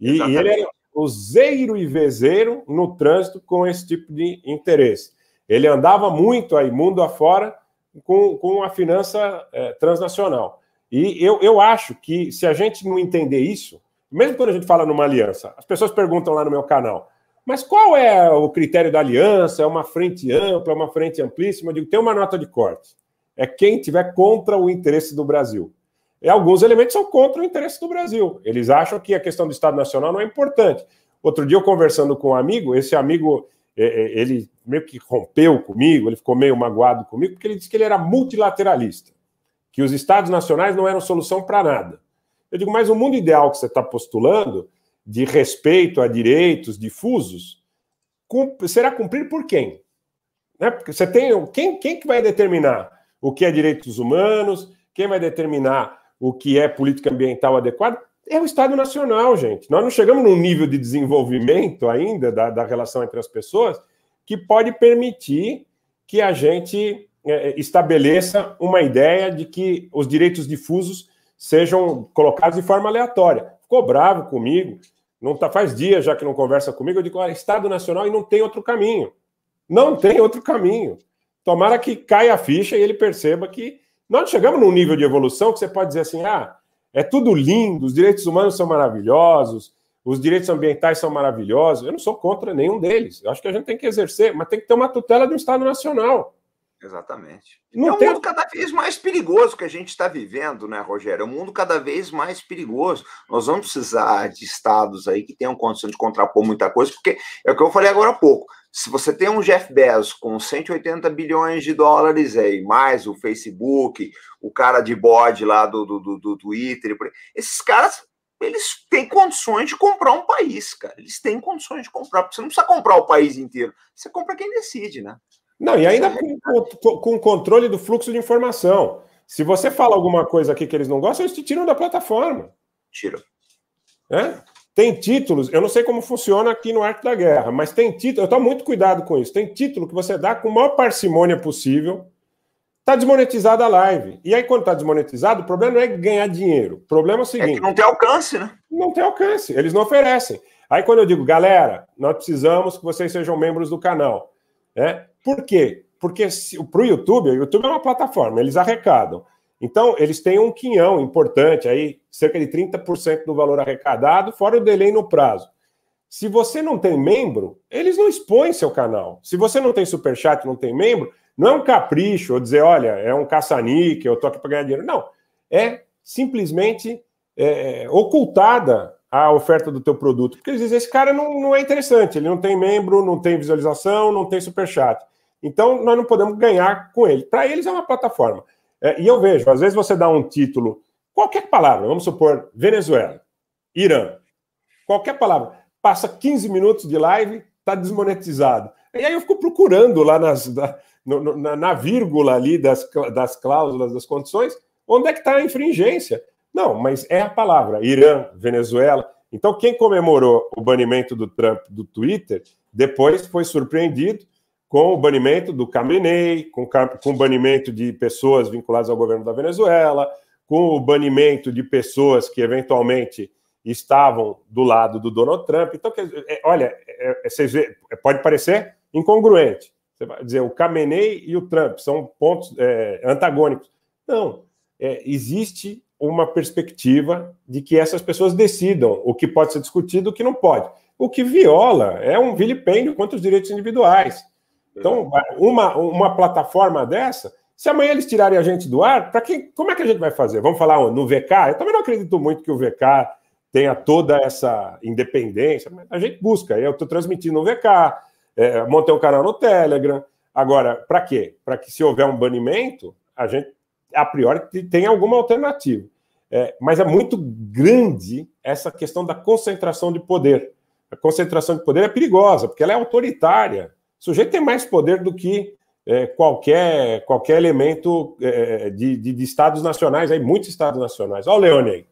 E, e ele era Ozeiro e vezeiro no trânsito com esse tipo de interesse. Ele andava muito aí, mundo afora, com, com a finança é, transnacional. E eu, eu acho que se a gente não entender isso, mesmo quando a gente fala numa aliança, as pessoas perguntam lá no meu canal, mas qual é o critério da aliança? É uma frente ampla, é uma frente amplíssima? Eu digo, tem uma nota de corte. É quem tiver contra o interesse do Brasil. E alguns elementos são contra o interesse do Brasil. Eles acham que a questão do Estado Nacional não é importante. Outro dia, eu conversando com um amigo, esse amigo, é, é, ele meio que rompeu comigo, ele ficou meio magoado comigo, porque ele disse que ele era multilateralista, que os Estados Nacionais não eram solução para nada. Eu digo, mas o mundo ideal que você está postulando, de respeito a direitos difusos, será cumprido por quem? Né? Porque você tem quem, quem que vai determinar o que é direitos humanos, quem vai determinar o que é política ambiental adequada, é o Estado Nacional, gente. Nós não chegamos num nível de desenvolvimento ainda da, da relação entre as pessoas que pode permitir que a gente é, estabeleça uma ideia de que os direitos difusos sejam colocados de forma aleatória. Ficou bravo comigo, não tá, faz dia já que não conversa comigo, eu digo, olha, Estado Nacional e não tem outro caminho. Não tem outro caminho. Tomara que caia a ficha e ele perceba que nós chegamos num nível de evolução que você pode dizer assim: ah, é tudo lindo, os direitos humanos são maravilhosos, os direitos ambientais são maravilhosos. Eu não sou contra nenhum deles. Eu acho que a gente tem que exercer, mas tem que ter uma tutela do Estado Nacional. Exatamente. Não é um tem... mundo cada vez mais perigoso que a gente está vivendo, né, Rogério? É um mundo cada vez mais perigoso. Nós vamos precisar de estados aí que tenham condição de contrapor muita coisa, porque é o que eu falei agora há pouco se você tem um Jeff Bezos com 180 bilhões de dólares aí, é, mais o Facebook, o cara de bode lá do, do, do, do Twitter, esses caras, eles têm condições de comprar um país, cara. Eles têm condições de comprar. Você não precisa comprar o país inteiro. Você compra quem decide, né? Não, e ainda com, com controle do fluxo de informação. Se você fala alguma coisa aqui que eles não gostam, eles te tiram da plataforma. Tiram. É? Tem títulos, eu não sei como funciona aqui no Arte da Guerra, mas tem título, eu tomo muito cuidado com isso. Tem título que você dá com a maior parcimônia possível. Está desmonetizada a live. E aí, quando está desmonetizado, o problema não é ganhar dinheiro. O problema é o seguinte: é que não tem alcance, né? Não tem alcance, eles não oferecem. Aí, quando eu digo, galera, nós precisamos que vocês sejam membros do canal. Né? Por quê? Porque para o YouTube, o YouTube é uma plataforma, eles arrecadam. Então, eles têm um quinhão importante, aí cerca de 30% do valor arrecadado, fora o delay no prazo. Se você não tem membro, eles não expõem seu canal. Se você não tem superchat, não tem membro, não é um capricho ou dizer, olha, é um caça-nique, eu tô aqui para ganhar dinheiro. Não, é simplesmente é, é, ocultada a oferta do teu produto. Porque eles dizem, esse cara não, não é interessante, ele não tem membro, não tem visualização, não tem superchat. Então, nós não podemos ganhar com ele. Para eles é uma plataforma. É, e eu vejo, às vezes você dá um título, qualquer palavra, vamos supor Venezuela, Irã, qualquer palavra, passa 15 minutos de live, está desmonetizado. E aí eu fico procurando lá nas, na, na, na, vírgula ali das, das cláusulas, das condições, onde é que está a infringência. Não, mas é a palavra, Irã, Venezuela. Então, quem comemorou o banimento do Trump do Twitter, depois foi surpreendido com o banimento do Khamenei, com, com o banimento de pessoas vinculadas ao governo da Venezuela, com o banimento de pessoas que eventualmente estavam do lado do Donald Trump. Então, é, olha, é, é, é, pode parecer incongruente. Você vai dizer o Khamenei e o Trump são pontos é, antagônicos. Não, é, existe uma perspectiva de que essas pessoas decidam o que pode ser discutido e o que não pode. O que viola é um vilipêndio contra os direitos individuais. Então, uma, uma plataforma dessa, se amanhã eles tirarem a gente do ar, para quem, como é que a gente vai fazer? Vamos falar no VK? Eu também não acredito muito que o VK tenha toda essa independência. A gente busca. Eu estou transmitindo no VK, é, montei um canal no Telegram. Agora, para quê? Para que se houver um banimento, a gente a priori tem alguma alternativa. É, mas é muito grande essa questão da concentração de poder. A concentração de poder é perigosa, porque ela é autoritária. O sujeito tem mais poder do que é, qualquer, qualquer elemento é, de, de, de, estados nacionais, aí, muitos estados nacionais. Olha o Leone aí.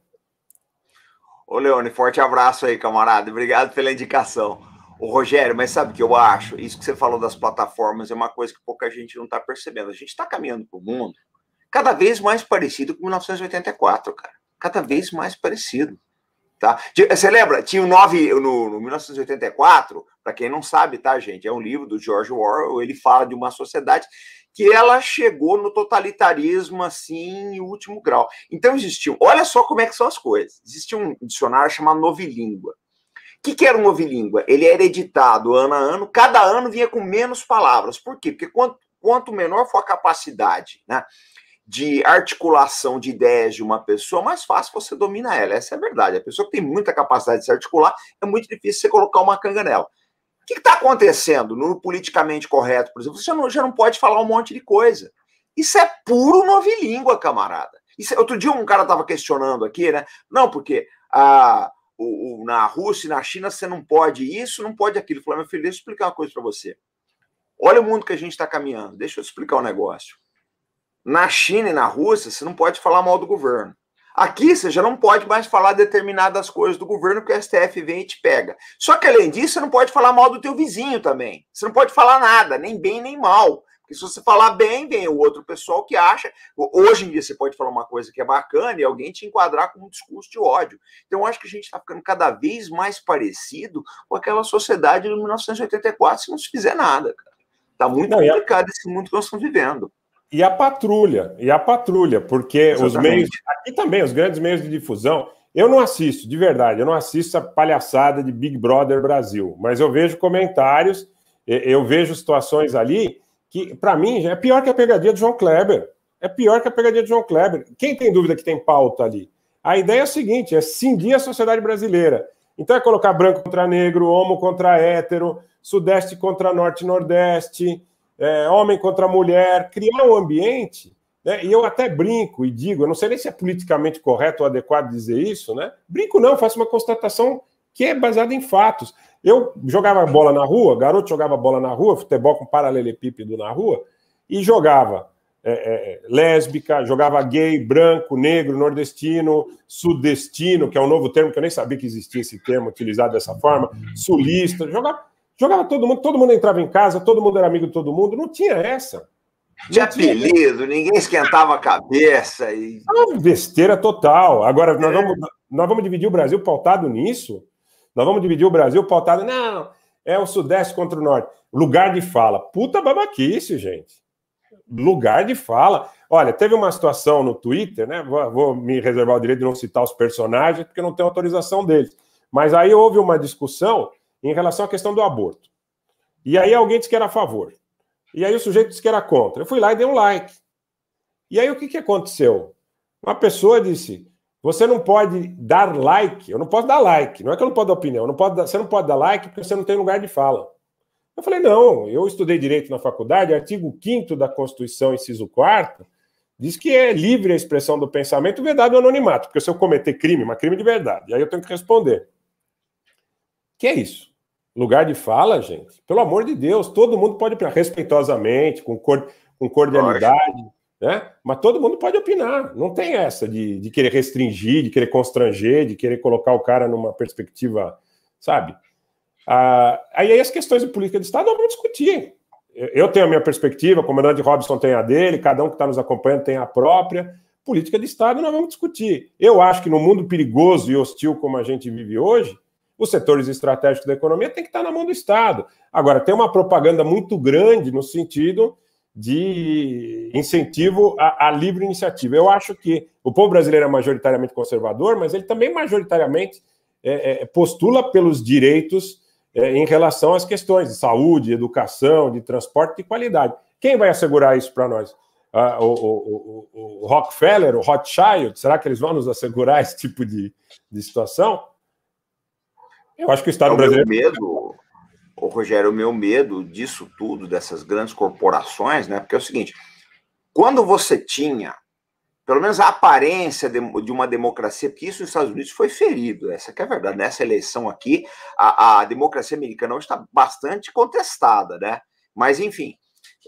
Ô, Leone, forte abraço aí, camarada. Obrigado pela indicação. Ô, Rogério, mas sabe o que eu acho? Isso que você falou das plataformas é uma coisa que pouca gente não está percebendo. A gente está caminhando para o mundo cada vez mais parecido com 1984, cara. Cada vez mais parecido. Tá? Eh, você lembra? Tinha o um 9, no, no 1984, para quem não sabe, tá, gente? É um livro do George Orwell, ele fala de uma sociedade que ela chegou no totalitarismo assim em último grau. Então existiu, olha só como é que são as coisas. Existia um dicionário chamado Novilíngua. O que, que era um novilíngua? Ele era editado ano a ano, cada ano vinha com menos palavras. Por quê? Porque quanto, quanto menor for a capacidade, né? de articulação de ideias de uma pessoa, mais fácil você domina ela. Essa é a verdade. A pessoa que tem muita capacidade de se articular, é muito difícil você colocar uma canga nela. O que está acontecendo no politicamente correto, por exemplo? Você já não, já não pode falar um monte de coisa. Isso é puro novilíngua, camarada. Isso, é, outro dia um cara estava questionando aqui, né? Não, porque ah, o, o, na Rússia e na China você não pode isso, não pode aquilo. Ele falou, meu filho, deixa eu explicar uma coisa para você. Olha o mundo que a gente está caminhando. Deixa eu explicar um negócio. Na China e na Rússia, você não pode falar mal do governo. Aqui você já não pode mais falar determinadas coisas do governo que o STF vem e te pega. Só que além disso, você não pode falar mal do teu vizinho também. Você não pode falar nada, nem bem nem mal. Porque se você falar bem, vem o outro pessoal que acha. Hoje em dia você pode falar uma coisa que é bacana e alguém te enquadrar com um discurso de ódio. Então eu acho que a gente está ficando cada vez mais parecido com aquela sociedade de 1984 se não se fizer nada, Está Tá muito não, complicado esse mundo que nós estamos vivendo. E a patrulha, e a patrulha, porque Exatamente. os meios. Aqui também, os grandes meios de difusão. Eu não assisto, de verdade, eu não assisto a palhaçada de Big Brother Brasil, mas eu vejo comentários, eu vejo situações ali que, para mim, é pior que a pegadinha de João Kleber. É pior que a pegadinha de João Kleber. Quem tem dúvida que tem pauta ali? A ideia é a seguinte: é cindir a sociedade brasileira. Então é colocar branco contra negro, homo contra hétero, sudeste contra norte e nordeste, é, homem contra mulher, criar um ambiente. Né? E eu até brinco e digo, eu não sei nem se é politicamente correto ou adequado dizer isso, né? Brinco não, faço uma constatação que é baseada em fatos. Eu jogava bola na rua, garoto jogava bola na rua, futebol com paralelepípedo na rua, e jogava é, é, é lésbica, jogava gay, branco, negro, nordestino, sudestino, que é um novo termo que eu nem sabia que existia esse termo utilizado dessa forma, sulista, jogava Jogava todo mundo, todo mundo entrava em casa, todo mundo era amigo de todo mundo, não tinha essa. Não tinha apelido, ninguém esquentava a cabeça. E... É besteira total. Agora, é. nós, vamos, nós vamos dividir o Brasil pautado nisso? Nós vamos dividir o Brasil pautado. Não, é o Sudeste contra o Norte. Lugar de fala. Puta babaquice, gente. Lugar de fala. Olha, teve uma situação no Twitter, né? Vou, vou me reservar o direito de não citar os personagens, porque não tenho autorização deles. Mas aí houve uma discussão em relação à questão do aborto. E aí alguém disse que era a favor. E aí o sujeito disse que era contra. Eu fui lá e dei um like. E aí o que, que aconteceu? Uma pessoa disse: você não pode dar like, eu não posso dar like, não é que eu não posso dar opinião, não posso dar, você não pode dar like porque você não tem lugar de fala. Eu falei, não, eu estudei direito na faculdade, artigo 5 da Constituição, inciso 4 diz que é livre a expressão do pensamento, verdade ou anonimato, porque se eu cometer crime, é uma crime de verdade, aí eu tenho que responder. Que é isso? Lugar de fala, gente. Pelo amor de Deus, todo mundo pode opinar respeitosamente, com, cor, com cordialidade, né? Mas todo mundo pode opinar. Não tem essa de, de querer restringir, de querer constranger, de querer colocar o cara numa perspectiva, sabe? Ah, aí as questões de política de Estado nós vamos discutir. Eu tenho a minha perspectiva, o comandante Robson tem a dele, cada um que está nos acompanhando tem a própria. Política de Estado nós vamos discutir. Eu acho que no mundo perigoso e hostil como a gente vive hoje, os setores estratégicos da economia têm que estar na mão do Estado. Agora, tem uma propaganda muito grande no sentido de incentivo à, à, livre iniciativa. Eu acho que o povo brasileiro é majoritariamente conservador, mas ele também majoritariamente é, é, postula pelos direitos é, em relação às questões de saúde, educação, de transporte de qualidade. Quem vai assegurar isso para nós? Ah, o, o, o, o, Rockefeller, o Rothschild, será que eles vão nos assegurar esse tipo de, de situação? Eu acho que o Estado é o brasileiro. Meu medo, o Rogério, é o meu medo disso tudo, dessas grandes corporações, né? Porque é o seguinte: quando você tinha, pelo menos a aparência de, de uma democracia, porque isso nos Estados Unidos foi ferido, essa é a verdade. Nessa eleição aqui, a, a democracia americana hoje está bastante contestada, né? Mas, enfim,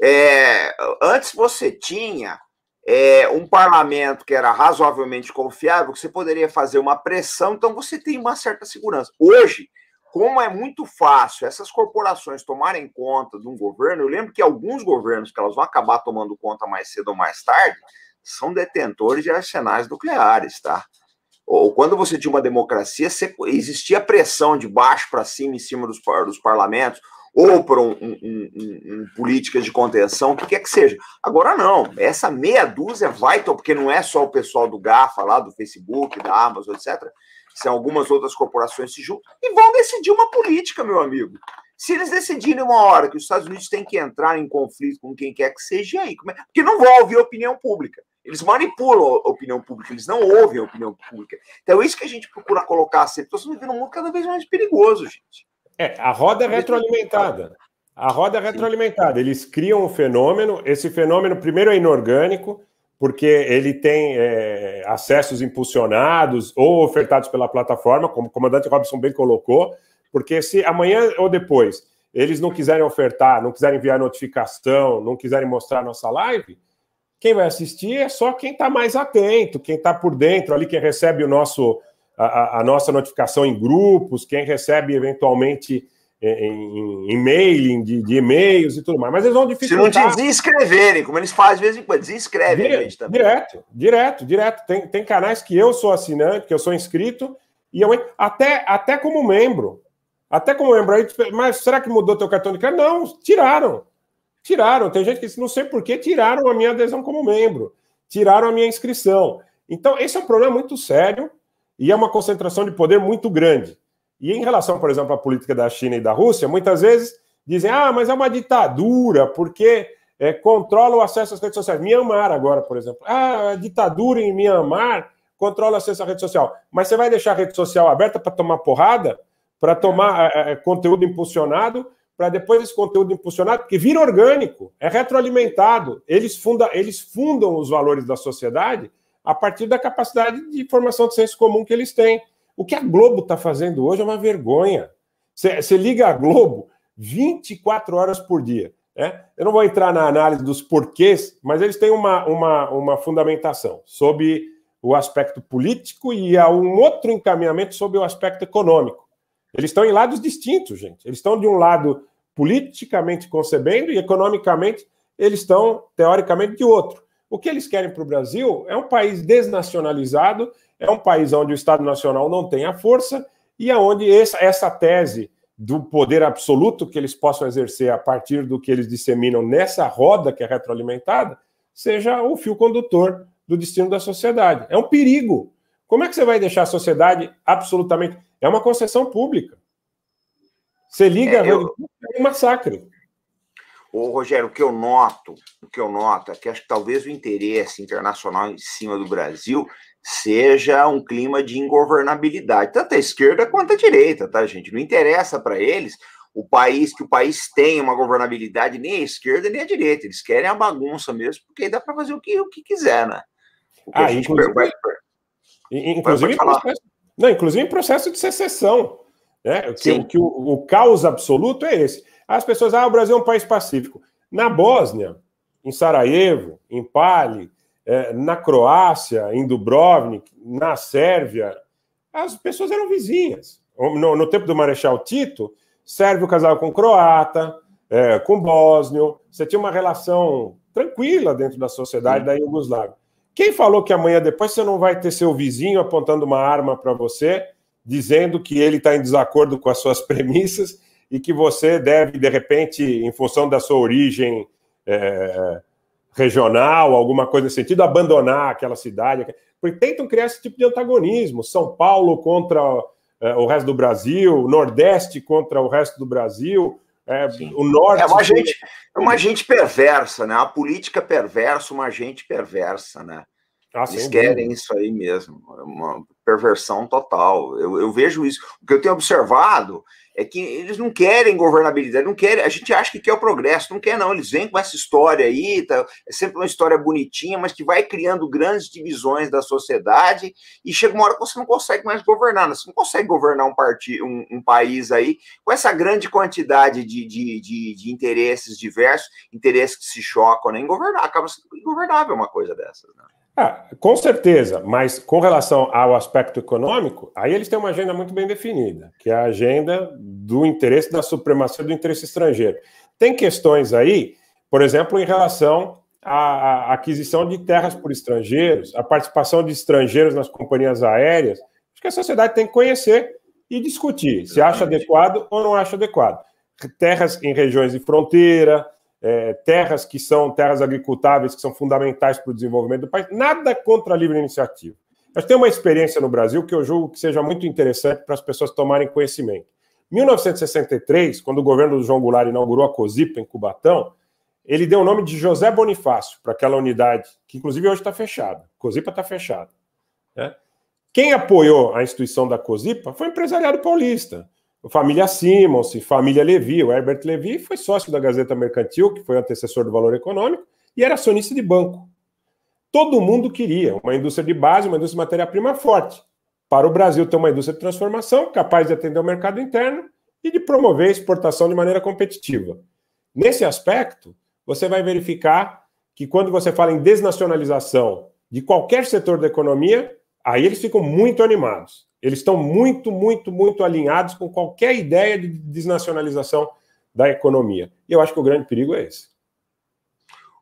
é, antes você tinha é, um parlamento que era razoavelmente confiável, que você poderia fazer uma pressão, então você tem uma certa segurança. Hoje, como é muito fácil essas corporações tomarem conta de um governo, eu lembro que alguns governos que elas vão acabar tomando conta mais cedo ou mais tarde são detentores de arsenais nucleares, tá? Ou quando você tinha uma democracia, você, existia pressão de baixo para cima, em cima dos, dos parlamentos, ou por um, um, um, políticas de contenção, o que quer que seja. Agora não, essa meia dúzia vai, porque não é só o pessoal do GAFA lá, do Facebook, da Amazon, etc., são algumas outras corporações se juntam e vão decidir uma política, meu amigo. Se eles decidirem uma hora que os Estados Unidos têm que entrar em conflito com quem quer que seja aí, é? porque não vão ouvir a opinião pública. Eles manipulam a opinião pública, eles não ouvem a opinião pública. Então é isso que a gente procura colocar sempre. Nós então, estamos vivendo um mundo cada vez mais perigoso, gente. É, a roda é retroalimentada. A roda é retroalimentada. Eles criam um fenômeno. Esse fenômeno, primeiro, é inorgânico, porque ele tem é, acessos impulsionados ou ofertados pela plataforma, como o comandante Robson bem colocou. Porque se amanhã ou depois eles não quiserem ofertar, não quiserem enviar notificação, não quiserem mostrar nossa live, quem vai assistir é só quem está mais atento, quem está por dentro ali, quem recebe o nosso a, a nossa notificação em grupos, quem recebe eventualmente é, é, em, mail mailing, de, de, e-mails e tudo mais. Mas eles vão dificultar. Se não desinscreverem, como eles fazem de vez em quando, desinscrevem a gente também. Direto, direto, direto. Tem, tem canais que eu sou assinante, que eu sou inscrito, e eu até, até como membro. Até como membro. Aí, tipo, mas será que mudou teu cartão de crédito? Não, tiraram. Tiraram. Tem gente que não sei por que tiraram a minha adesão como membro. Tiraram a minha inscrição. Então, esse é um problema muito sério e é uma concentração de poder muito grande. E em relação, por exemplo, à política da China e da Rússia, muitas vezes dizem, ah, mas é uma ditadura, porque é, controla o acesso às redes sociais. Myanmar agora, por exemplo. Ah, a ditadura em Myanmar controla o acesso à rede social. Mas você vai deixar a rede social aberta para tomar porrada, para tomar é. É, é, conteúdo impulsionado, para depois esse conteúdo impulsionado, porque vira orgânico, é retroalimentado. Eles, funda, eles fundam os valores da sociedade a partir da capacidade de formação de senso comum que eles têm. O que a Globo está fazendo hoje é uma vergonha. Você liga a Globo 24 horas por dia. Né? Eu não vou entrar na análise dos porquês, mas eles têm uma, uma, uma fundamentação sobre o aspecto político e há um outro encaminhamento sobre o aspecto econômico. Eles estão em lados distintos, gente. Eles estão de um lado politicamente concebendo e economicamente eles estão teoricamente de outro. O que eles querem para o Brasil é um país desnacionalizado, é um país onde o Estado Nacional não tem a força e aonde é essa tese do poder absoluto que eles possam exercer a partir do que eles disseminam nessa roda que é retroalimentada seja o fio condutor do destino da sociedade. É um perigo. Como é que você vai deixar a sociedade absolutamente. É uma concessão pública. Você liga é, eu... é um massacre. Ô, Rogério, o que eu noto, o que eu noto é que acho que talvez o interesse internacional em cima do Brasil seja um clima de ingovernabilidade, tanto a esquerda quanto a direita, tá, gente? Não interessa para eles o país que o país tem uma governabilidade nem a esquerda nem a direita. Eles querem a bagunça mesmo, porque dá para fazer o que, o que quiser, né? O que ah, a gente inclusive, vai, inclusive, processo, não, inclusive em processo de secessão. Né? O, que, o, o caos absoluto é esse. As pessoas, ah, o Brasil é um país pacífico. Na Bósnia, em Sarajevo, em Pali, é, na Croácia, em Dubrovnik, na Sérvia, as pessoas eram vizinhas. No, no tempo do Marechal Tito, sérvio casava com croata, é, com bósnio, você tinha uma relação tranquila dentro da sociedade Sim. da Iugoslávia. Quem falou que amanhã depois você não vai ter seu vizinho apontando uma arma para você, dizendo que ele está em desacordo com as suas premissas e que você deve, de repente, em função da sua origem é, regional, alguma coisa nesse sentido, abandonar aquela cidade. Porque tentam criar esse tipo de antagonismo. São Paulo contra é, o resto do Brasil, Nordeste contra o resto do Brasil, é, o Norte... É uma gente, uma gente perversa, né? a política perversa, uma gente perversa, né? Nossa, ah, Eles querem isso aí mesmo, é uma perversão total. Eu, eu, vejo isso. O que eu tenho observado é que eles não querem governabilidade, não querem. A gente acha que quer o progresso, não quer, não. Eles vêm com essa história aí, tá, é sempre uma história bonitinha, mas que vai criando grandes divisões da sociedade e chega uma hora que você não consegue mais governar. Né? Você não consegue governar um, partido, um, um país aí com essa grande quantidade de, de, de, de interesses diversos, interesses que se chocam, nem né? governar, acaba sendo ingovernável uma coisa dessas, né? Ah, com certeza, mas com relação ao aspecto econômico, aí eles têm uma agenda muito bem definida, que é a agenda do interesse da supremacia do interesse estrangeiro. Tem questões aí, por exemplo, em relação à, aquisição de terras por estrangeiros, a participação de estrangeiros nas companhias aéreas. Acho que a sociedade tem que conhecer e discutir se acha adequado ou não acha adequado. Terras em regiões de fronteira, é, terras que são terras agricultáveis, que são fundamentais para o desenvolvimento do país. Nada contra a livre iniciativa. mas tem uma experiência no Brasil que eu julgo que seja muito interessante para as pessoas tomarem conhecimento. Em 1963, quando o governo do João Goulart inaugurou a COSIPA em Cubatão, ele deu o nome de José Bonifácio para aquela unidade, que inclusive hoje está fechada. COSIPA está fechada. Né? Quem apoiou a instituição da COSIPA foi o empresariado paulista família Simons, família Levi, o Herbert Levi foi sócio da Gazeta Mercantil, que foi antecessor do Valor Econômico, e era acionista de banco. Todo mundo queria uma indústria de base, uma indústria de matéria-prima forte. Para o Brasil ter uma indústria de transformação capaz de atender o mercado interno e de promover a exportação de maneira competitiva. Nesse aspecto, você vai verificar que quando você fala em desnacionalização de qualquer setor da economia, aí eles ficam muito animados. Eles estão muito, muito, muito alinhados com qualquer ideia de desnacionalização da economia. E eu acho que o grande perigo é esse.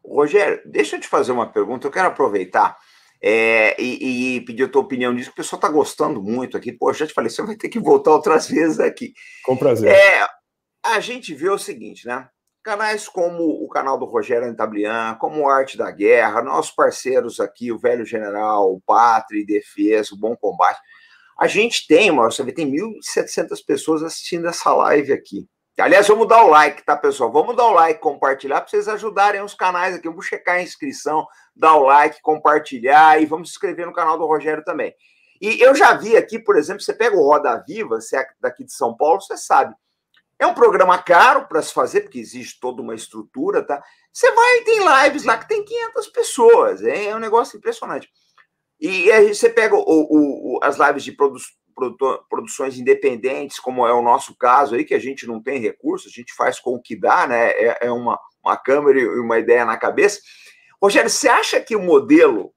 Rogério, deixa eu te fazer uma pergunta. Eu quero aproveitar é, e, e, pedir a tua opinião disso, que o pessoal está gostando muito aqui. Poxa, já te falei, você vai ter que voltar outras vezes aqui. Com prazer. É, a gente vê o seguinte, né? Canais como o canal do Rogério Antablian, como o Arte da Guerra, nossos parceiros aqui, o Velho General, o Pátria, Defesa, o Bom Combate a gente tem, Mauro, você vê, tem 1.700 pessoas assistindo essa live aqui. Aliás, vamos dar o like, tá, pessoal? Vamos dar o like, compartilhar, para vocês ajudarem os canais aqui. Eu vou checar a inscrição, dar o like, compartilhar e vamos se inscrever no canal do Rogério também. E eu já vi aqui, por exemplo, você pega o Roda Viva, você é daqui de São Paulo, você sabe. É um programa caro para se fazer, porque existe toda uma estrutura, tá? Você vai e tem lives lá que tem 500 pessoas, hein? é um negócio impressionante. E aí você pega o, o, as lives de produ, produ, produções independentes, como é o nosso caso aí, que a gente não tem recursos, a gente faz com o que dá, né? É, é uma, uma câmera e uma ideia na cabeça. Rogério, você acha que o modelo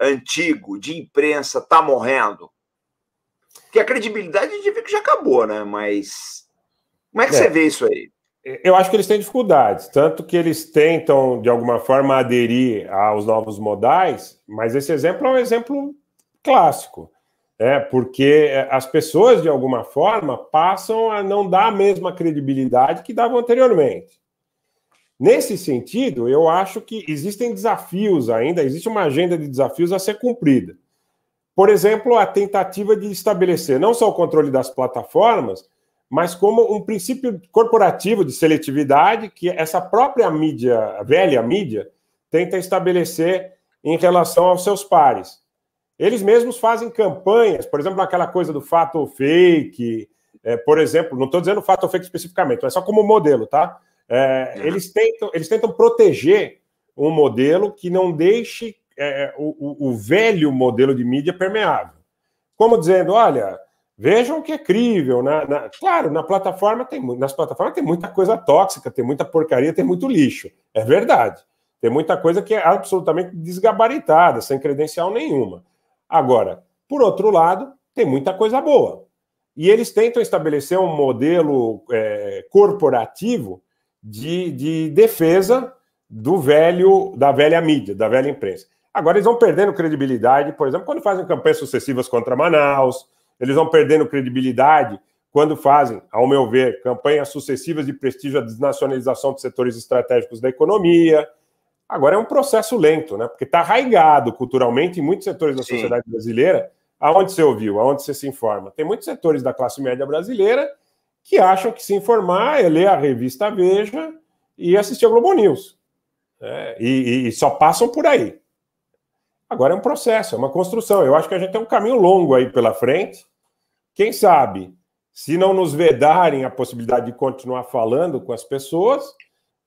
antigo de imprensa está morrendo? Porque a credibilidade a gente vê que já acabou, né? Mas como é que é. você vê isso aí? Eu acho que eles têm dificuldades, tanto que eles tentam, de alguma forma, aderir aos novos modais, mas esse exemplo é um exemplo clássico, né? porque eh, as pessoas, de alguma forma, passam a não dar a mesma credibilidade que davam anteriormente. Nesse sentido, eu acho que existem desafios ainda, existe uma agenda de desafios a ser cumprida. Por exemplo, a tentativa de estabelecer não só o controle das plataformas, mas como um princípio corporativo de seletividade que essa própria mídia, a velha mídia, tenta estabelecer em relação aos seus pares. Eles mesmos fazem campanhas, por exemplo, aquela coisa do fato ou fake, é, por exemplo, não estou dizendo fato ou fake especificamente, é só como modelo, tá? É, eles, tentam, eles tentam proteger um modelo que não deixe é, o, o velho modelo de mídia permeável. Como dizendo, olha, Vejam que é crível, né? Na, claro, na plataforma tem, nas plataformas tem muita coisa tóxica, tem muita porcaria, tem muito lixo. É verdade. Tem muita coisa que é absolutamente desgabaritada, sem credencial nenhuma. Agora, por outro lado, tem muita coisa boa. E eles tentam estabelecer um modelo é, corporativo de, de defesa do velho, da velha mídia, da velha imprensa. Agora eles vão perdendo credibilidade, por exemplo, quando fazem campanhas sucessivas contra Manaus, eles vão perdendo credibilidade quando fazem, ao meu ver, campanhas sucessivas de prestígio à desnacionalização de setores estratégicos da economia. Agora é um processo lento, né? Porque está arraigado culturalmente em muitos setores da sociedade Sim. brasileira. Aonde você ouviu? Aonde você se informa? Tem muitos setores da classe média brasileira que acham que se informar é ler a revista Veja e assistir a Globo News. Né? e, e só passam por aí. Agora é um processo, é uma construção. Eu acho que a gente tem um caminho longo aí pela frente quem sabe, se não nos vedarem a possibilidade de continuar falando com as pessoas,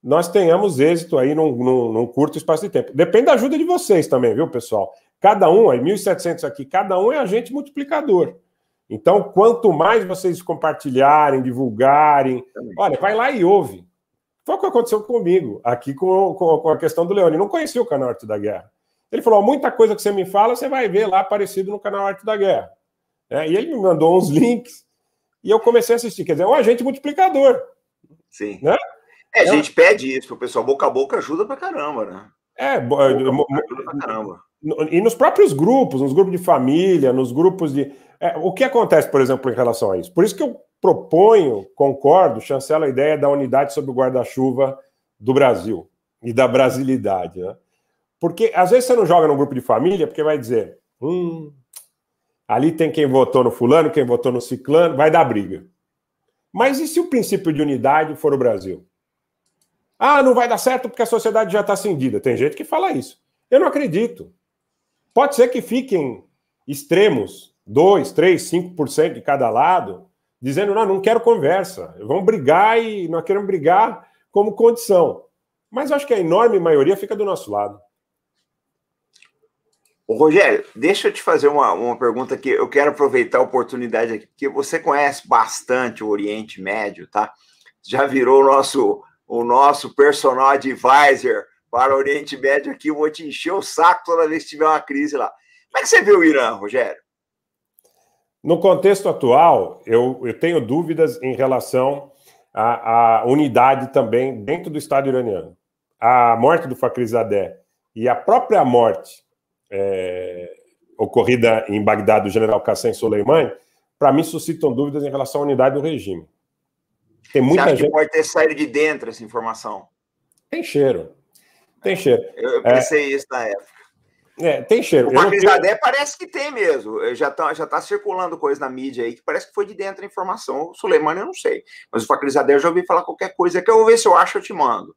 nós tenhamos êxito aí num, num, num curto espaço de tempo. Depende da ajuda de vocês também, viu, pessoal? Cada um, aí 1.700 aqui, cada um é agente multiplicador. Então, quanto mais vocês compartilharem, divulgarem, olha, vai lá e ouve. Foi o que aconteceu comigo, aqui com, com, com a questão do Leone. Não conhecia o canal Arte da Guerra. Ele falou: muita coisa que você me fala, você vai ver lá aparecido no canal Arte da Guerra. É, e ele me mandou uns links e eu comecei a assistir. Quer dizer, é um agente multiplicador. Sim. Né? É, a então gente é. pede isso O pessoal. Boca a boca ajuda pra caramba, né? É, eh, boca ajuda pra caramba. E nos próprios grupos, nos grupos de família, nos grupos de. É, o que acontece, por exemplo, em relação a isso? Por isso que eu proponho, concordo, chancelo a ideia da unidade sobre o guarda-chuva do Brasil e da brasilidade. Né? Porque às vezes você não joga num grupo de família porque vai dizer: hum, Ali tem quem votou no fulano, quem votou no ciclano, vai dar briga. Mas e se o princípio de unidade for o Brasil? Ah, não vai dar certo porque a sociedade já está cindida. Tem gente que fala isso. Eu não acredito. Pode ser que fiquem extremos, 2, 3, 5% de cada lado, dizendo: não, não quero conversa, vão brigar e nós queremos brigar como condição. Mas acho que a enorme maioria fica do nosso lado. Rogério, deixa eu te fazer uma, uma pergunta que eu quero aproveitar a oportunidade aqui, porque você conhece bastante o Oriente Médio, tá? Já virou o nosso, o nosso personal advisor para o Oriente Médio aqui. Eu vou te encher o saco toda vez que tiver uma crise lá. Como é que você vê o Irã, Rogério? No contexto atual, eu, eu tenho dúvidas em relação à, à unidade também dentro do Estado iraniano. A morte do Fakhrizadeh e a própria morte é, ocorrida em Bagdá do general Qassem Soleimani, para mim suscitam dúvidas em relação à unidade do regime. Tem muita gente que pode ter saído de dentro essa informação. Tem cheiro. Tem cheiro. Eu, pensei é... isso na época. É, tem cheiro. O Bagdadé tenho... parece que tem mesmo. Já está já tá circulando coisa na mídia aí que parece que foi de dentro a informação. O Suleimani eu não sei. Mas o Facrizadeh eu já ouvi falar qualquer coisa que eu vou ver se eu acho, eu te mando.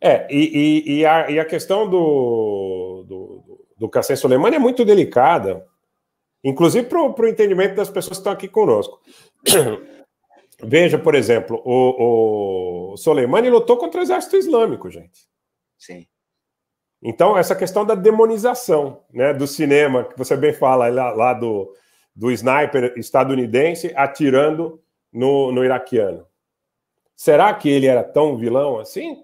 É, e, e, e, a, e a, questão do, do do Cassem Soleimani é muito delicada, inclusive para o entendimento das pessoas que estão aqui conosco. Veja, por exemplo, o, o Soleimani lutou contra o exército islâmico, gente. Sim. Então, essa questão da demonização né, do cinema, que você bem fala lá, lá do, do sniper estadunidense atirando no, no iraquiano. Será que ele era tão vilão assim?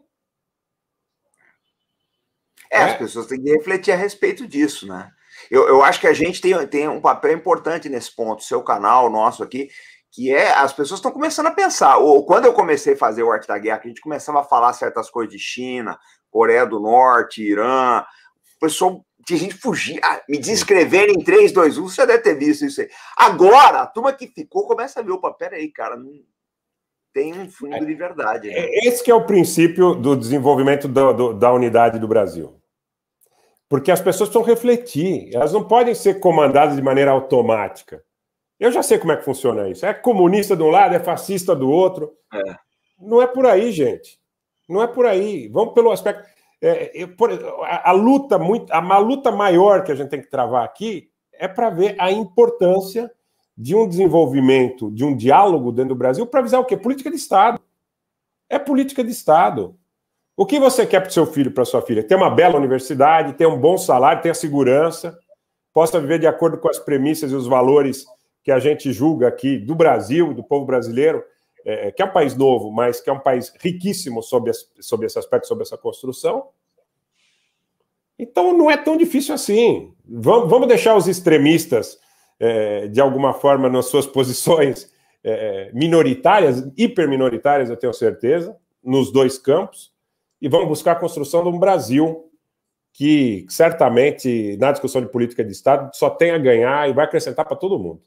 É, as pessoas têm que refletir a respeito disso, né? Eu, eu acho que a gente tem, tem um papel importante nesse ponto, seu canal, nosso aqui, que é as pessoas estão começando a pensar. Ou quando eu comecei a fazer o Arte da Guerra, a gente começava a falar certas coisas de China, Coreia do Norte, Irã. pessoal tinha gente fugir, ah, me descrever em 3, 2, 1, você deve ter visto isso aí. Agora, a turma que ficou começa a ver, opa, peraí, cara, não tem um fundo é. de verdade. Né? É, esse que é o princípio do desenvolvimento do, do, da unidade do Brasil. Porque as pessoas precisam refletir, elas não podem ser comandadas de maneira automática. Eu já sei como é que funciona isso. É comunista de um lado, é fascista do outro. É. Não é por aí, gente. Não é por aí. Vamos pelo aspecto. É, eu, por, a, a, luta muito, a, a luta maior que a gente tem que travar aqui é para ver a importância de um desenvolvimento, de um diálogo dentro do Brasil para avisar o quê? Política de Estado. É política de Estado. O que você quer para o seu filho, para sua filha? Ter uma bela universidade, ter um bom salário, ter a segurança, possa viver de acordo com as premissas e os valores que a gente julga aqui do Brasil, do povo brasileiro, é, é que é um país novo, mas que é um país riquíssimo sobre, sobre esse aspecto, sobre essa construção. Então não é tão difícil assim. Vamos, vamos deixar os extremistas, é, de alguma forma, nas suas posições é, é minoritárias, hiperminoritárias, eu tenho certeza, nos dois campos e vamos buscar a construção de um Brasil que certamente na discussão de política de Estado só tem a ganhar e vai acrescentar para todo mundo.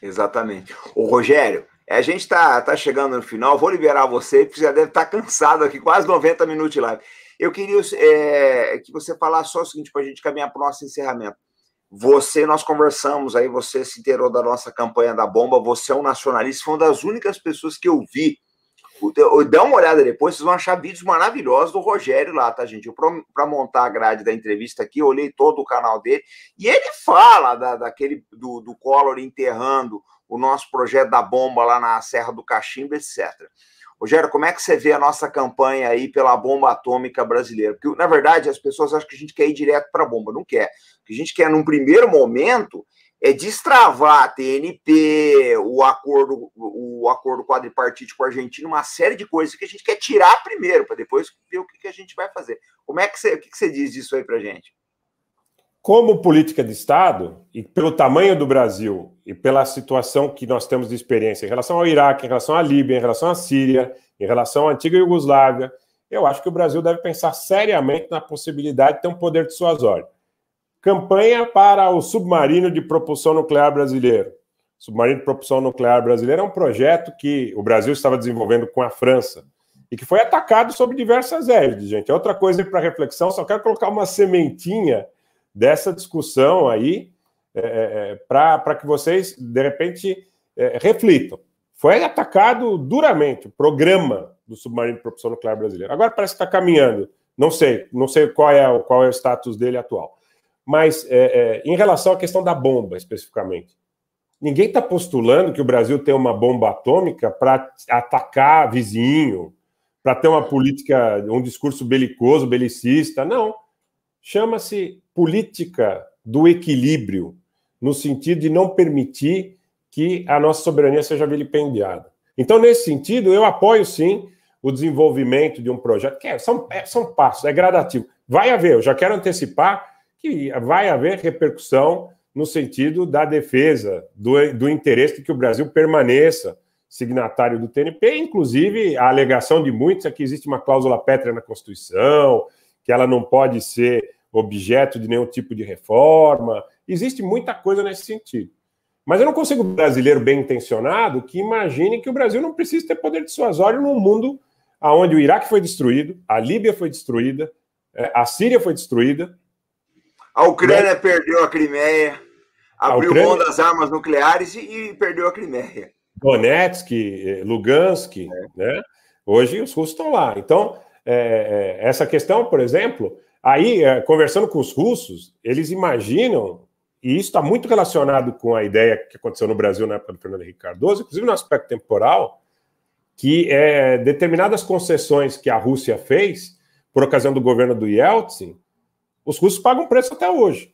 Exatamente. O Rogério, é, a gente está tá chegando no final, vou liberar você, porque já deve estar tá cansado aqui, quase 90 minutos de live. Eu queria é, que você falasse só o seguinte, para é a gente caminhar para o nosso encerramento. Você, nós conversamos aí, você se inteirou da nossa campanha da bomba, você é um nacionalista, foi uma das únicas pessoas que eu vi dá uma olhada depois, vocês vão achar vídeos maravilhosos do Rogério lá, tá, gente? Para montar a grade da entrevista aqui, eu olhei todo o canal dele e ele fala da, daquele do, do Collor enterrando o nosso projeto da bomba lá na Serra do Cachimbo, etc. Rogério, como é que você vê a nossa campanha aí pela bomba atômica brasileira? Porque, na verdade, as pessoas acham que a gente quer ir direto para a bomba. Não quer. O que a gente quer, num primeiro momento, é destravar a TNP, o acordo, o acordo quadripartite com a Argentina, uma série de coisas que a gente quer tirar primeiro, para depois ver o que, a gente vai fazer. Como é que você, o que você diz disso aí para a gente? Como política de Estado, e pelo tamanho do Brasil, e pela situação que nós temos de experiência em relação ao Iraque, em relação à Líbia, em relação à Síria, em relação à antiga Iugoslávia, eu acho que o Brasil deve pensar seriamente na possibilidade de ter um poder de suas ordens. Campanha para o submarino de propulsão nuclear brasileiro. O submarino de propulsão nuclear brasileiro é um projeto que o Brasil estava desenvolvendo com a França e que foi atacado sob diversas égides, gente. É outra coisa para reflexão, só quero colocar uma sementinha dessa discussão aí é, é, é para que vocês, de repente, é, reflitam. Foi atacado duramente o programa do submarino de propulsão nuclear brasileiro. Agora parece que está caminhando. Não sei, não sei qual é, qual é o status dele atual. Mas é, é, em relação à questão da bomba, especificamente, ninguém está postulando que o Brasil tem uma bomba atômica para atacar vizinho, para ter uma política, um discurso belicoso, belicista. Não. Chama-se política do equilíbrio, no sentido de não permitir que a nossa soberania seja vilipendiada. Então, nesse sentido, eu apoio sim o desenvolvimento de um projeto, que é, são, é, são passos, é gradativo. Vai haver, eu já quero antecipar que vai haver repercussão no sentido da defesa, do, do interesse de que o Brasil permaneça signatário do TNP. Inclusive, a alegação de muitos é que existe uma cláusula pétrea na Constituição, que ela não pode ser objeto de nenhum tipo de reforma. Existe muita coisa nesse sentido. Mas eu não consigo um brasileiro bem intencionado que imagine que o Brasil não precisa ter poder dissuasório num mundo onde o Iraque foi destruído, a Líbia foi destruída, é, a Síria foi destruída, a Ucrânia né? perdeu a Crimeia, abriu a Ucrânia... mão das armas nucleares e, e, perdeu a Crimeia. Donetsk, eh, Lugansk, é. né? Hoje os russos estão lá. Então, é, é, essa questão, por exemplo, aí, é, conversando com os russos, eles imaginam, e isso está muito relacionado com a ideia que aconteceu no Brasil na época do Fernando Henrique Cardoso, inclusive no aspecto temporal, que é, determinadas concessões que a Rússia fez, por ocasião do governo do Yeltsin, os russos pagam preço até hoje.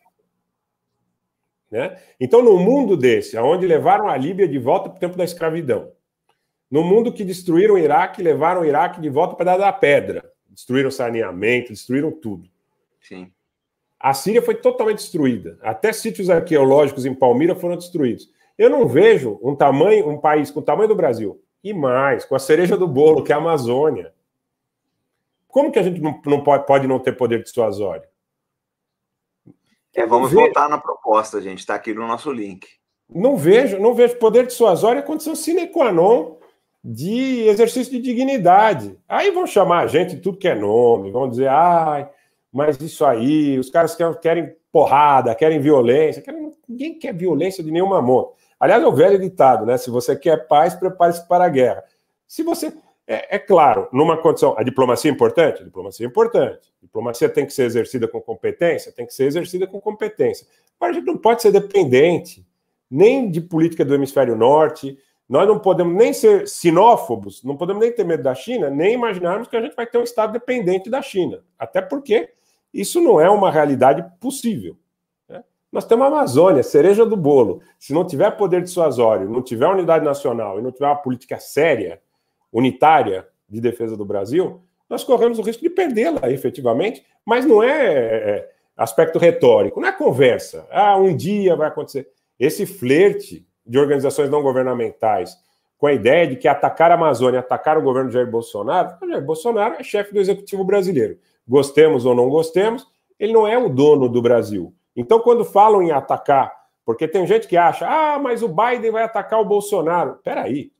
Né? Então, no mundo desse, onde levaram a Líbia de volta para o tempo da escravidão, no mundo que destruíram o Iraque, levaram o Iraque de volta para dar pedra, destruíram saneamento, destruíram tudo. Sim. A Síria foi totalmente destruída. Até sítios arqueológicos em Palmira foram destruídos. Eu não vejo um tamanho, um país com o tamanho do Brasil e mais, com a cereja do bolo, que é a Amazônia. Como que a gente não, não pode, pode não ter poder dissuasório? É, vamos vejo, voltar na proposta, gente. Está aqui no nosso link. Não vejo, não vejo poder horas é condição sine qua non de exercício de dignidade. Aí vão chamar a gente de tudo que é nome, vão dizer, ai, mas isso aí, os caras querem porrada, querem violência, querem... ninguém quer violência de nenhuma mão. Aliás, é o velho ditado, né? Se você quer paz, prepare-se para a guerra. Se você é, é, claro, numa condição. A diplomacia é importante? A diplomacia é importante. A diplomacia tem que ser exercida com competência? Tem que ser exercida com competência. Mas a gente não pode ser dependente nem de política do hemisfério norte. Nós não podemos nem ser sinófobos, não podemos nem ter medo da China, nem imaginarmos que a gente vai ter um Estado dependente da China. Até porque isso não é uma realidade possível. Né? Nós temos a Amazônia, cereja do bolo. Se não tiver poder dissuasório, não tiver unidade nacional e não tiver uma política séria unitária de defesa do Brasil, nós corremos o risco de perdê-la efetivamente, mas não é, é aspecto retórico, não é conversa. Ah, um dia vai acontecer. Esse flerte de organizações não governamentais com a ideia de que atacar a Amazônia, atacar o governo Jair Bolsonaro, o Jair Bolsonaro é chefe do executivo brasileiro. Gostemos ou não gostemos, ele não é o dono do Brasil. Então, quando falam em atacar, porque tem gente que acha, ah, mas o Biden vai atacar o Bolsonaro. Peraí,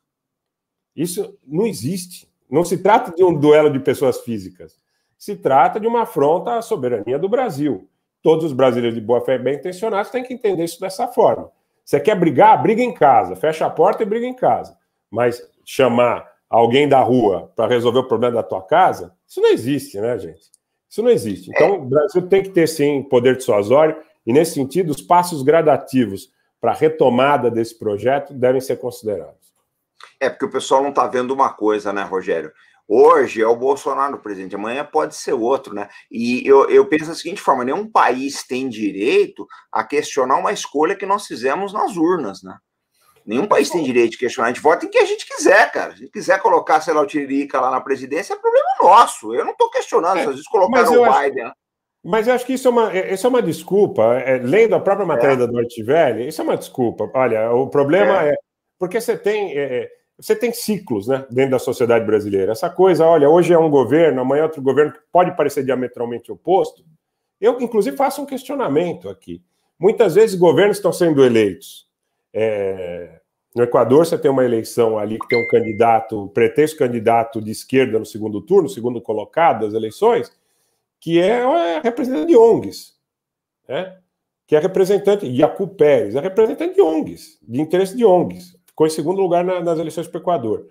isso não existe. Não se trata de um duelo de pessoas físicas. Se trata de uma afronta à soberania do Brasil. Todos os brasileiros de boa fé e bem intencionados têm que entender isso dessa forma. Você quer brigar? Briga em casa. Fecha a porta e briga em casa. Mas chamar alguém da rua para resolver o problema da tua casa, isso não existe, né, gente? Isso não existe. Então, o Brasil tem que ter, sim, poder dissuasório. E, nesse sentido, os passos gradativos para a retomada desse projeto devem ser considerados. É, porque o pessoal não está vendo uma coisa, né, Rogério? Hoje é o Bolsonaro presidente, amanhã pode ser outro, né? E eu, eu penso da seguinte forma: nenhum país tem direito a questionar uma escolha que nós fizemos nas urnas, né? Nenhum país tem direito de questionar. A gente vota em quem a gente quiser, cara. Se quiser colocar, sei lá, o Tiririca lá na presidência, é problema nosso. Eu não estou questionando. É, às vezes colocaram o Biden. Acho... Né? Mas eu acho que isso é uma, é, isso é uma desculpa. É, lendo a própria matéria é. da Dortivelli, isso é uma desculpa. Olha, o problema é. é porque você tem. É, é, você tem ciclos né, dentro da sociedade brasileira. Essa coisa, olha, hoje é um governo, amanhã é outro governo que pode parecer diametralmente oposto. Eu, inclusive, faço um questionamento aqui. Muitas vezes governos estão sendo eleitos. É... No Equador, você tem uma eleição ali que tem um candidato, um pretexto candidato de esquerda no segundo turno, segundo colocado das eleições, que é, é representante de ONGs. Né? que é representante, Iacu Pérez, é representante de ONGs, de interesse de ONGs ficou em segundo lugar na, nas eleições para o Equador.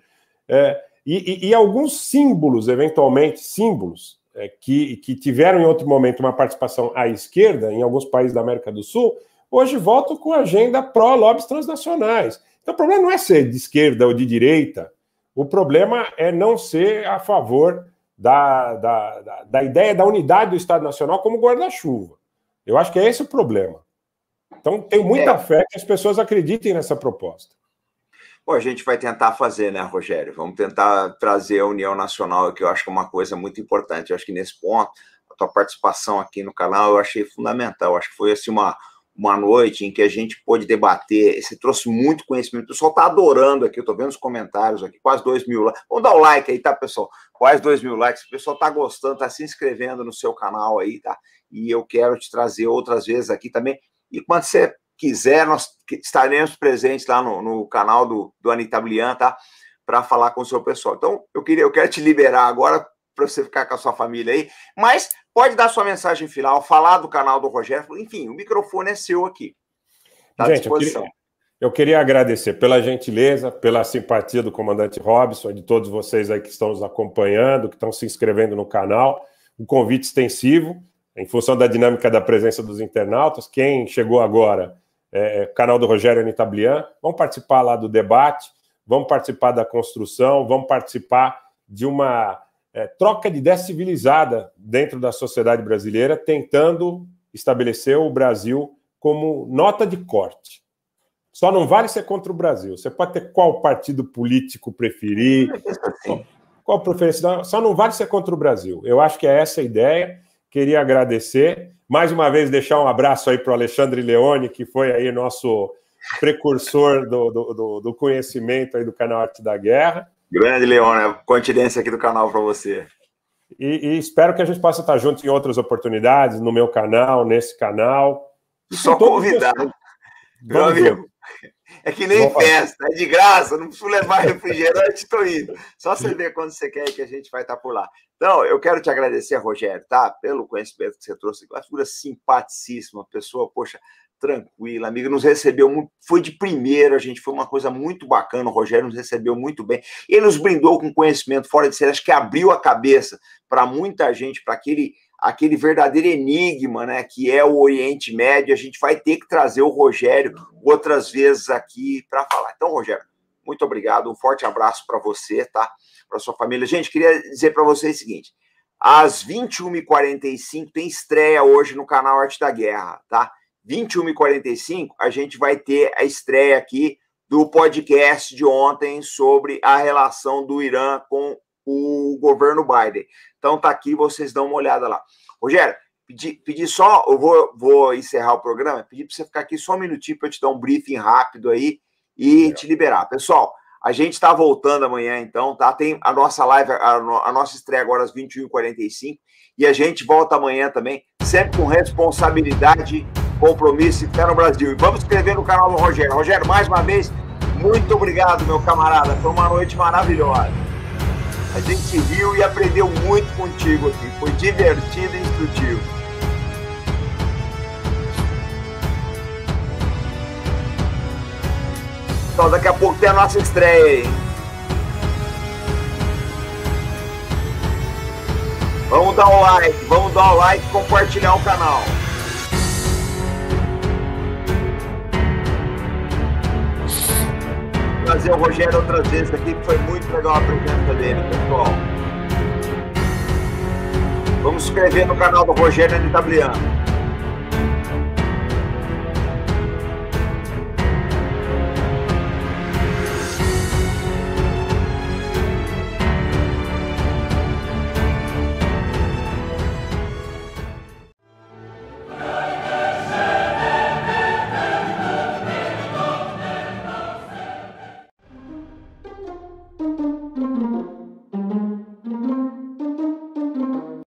É, e, e, e, alguns símbolos, eventualmente, símbolos é, que, que tiveram em outro momento uma participação à esquerda em alguns países da América do Sul, hoje votam com agenda pró-lobbies transnacionais. Então o problema não é ser de esquerda ou de direita, o problema é não ser a favor da, da, da, da ideia da unidade do Estado Nacional como guarda-chuva. Eu acho que é esse o problema. Então, tenho muita é. fé que as pessoas acreditem nessa proposta. Bom, a gente vai tentar fazer, né, Rogério? Vamos tentar trazer a União Nacional, que eu acho que é uma coisa muito importante. Eu acho que nesse ponto, a tua participação aqui no canal eu achei fundamental. Eu acho que foi assim uma, uma noite em que a gente pôde debater. Você trouxe muito conhecimento. O pessoal está adorando aqui, eu estou vendo os comentários aqui, quase dois mil likes. Vamos dar o um like aí, tá, pessoal? Quase dois mil likes. O pessoal está gostando, está se inscrevendo no seu canal aí, tá? E eu quero te trazer outras vezes aqui também. E quando você quiser, nós estaremos presentes lá no, no canal do, do Anitablian, tá? Para falar com o seu pessoal. Então, eu queria, eu quero te liberar agora para você ficar com a sua família aí, mas pode dar sua mensagem final, falar do canal do Rogério, enfim, o microfone é seu aqui. Tá Gente, à disposição. Eu queria, agradecer pela gentileza, pela simpatia do comandante Robson, de todos vocês aí que estão nos acompanhando, que estão se inscrevendo no canal, o um convite extensivo, em função da dinâmica da presença dos internautas. Quem chegou agora é, é, canal do Rogério Anitablian. Vamos participar lá do debate, vamos participar da construção, vamos participar de uma é, troca de ideias civilizada dentro da sociedade brasileira, tentando estabelecer o Brasil como nota de corte. Só não vale ser contra o Brasil. Você pode ter qual partido político preferir, qual, qual preferência, só não vale ser contra o Brasil. Eu acho que é essa a ideia. Queria agradecer. Mais uma vez, deixar um abraço aí para o Alexandre Leone, que foi aí nosso precursor do, do, do, do conhecimento aí do canal Arte da Guerra. Grande, Leone, continência aqui do canal para você. E, e, espero que a gente possa estar junto em outras oportunidades, no meu canal, nesse canal. Só convidar. Meu amigo, é que nem festa, é de graça, não preciso levar refrigerante, estou indo. Só você ver quando você quer que a gente vai estar tá por lá. Então, eu quero te agradecer, Rogério, tá? Pelo conhecimento que você trouxe, uma figura simpaticíssima, pessoa, poxa, tranquila, amiga, nos recebeu muito, foi de primeiro, a gente foi uma coisa muito bacana, o Rogério nos recebeu muito bem. Ele nos brindou com conhecimento fora de série, acho que abriu a cabeça para muita gente, para aquele aquele verdadeiro enigma, né, que é o Oriente Médio. A gente vai ter que trazer o Rogério outras vezes aqui para falar. Então, Rogério, muito obrigado, um forte abraço para você, tá? Para sua família. Gente, queria dizer para vocês o seguinte: às 21h45 tem estreia hoje no canal Arte da Guerra, tá? 21h45 a gente vai ter a estreia aqui do podcast de ontem sobre a relação do Irã com o governo Biden. Então tá aqui, vocês dão uma olhada lá. Rogério, pedi, pedi só, eu vou, vou encerrar o programa, pedi para você ficar aqui só um minutinho para eu te dar um briefing rápido aí e é. te liberar. Pessoal, a gente está voltando amanhã, então, tá? Tem a nossa live, a, a nossa estreia agora às 21h45 e a gente volta amanhã também, sempre com responsabilidade, compromisso e fé no Brasil. E vamos escrever no canal do Rogério. Rogério, mais uma vez, muito obrigado, meu camarada. Foi uma noite maravilhosa. A gente viu e aprendeu muito contigo aqui. Foi divertido e instrutivo. Então, daqui a pouco tem a nossa estreia Vamos dar o like, vamos dar o like e compartilhar o canal. trazer o Rogério outras vezes aqui, que foi muito legal a presença dele, pessoal. Vamos se inscrever no canal do Rogério NWA.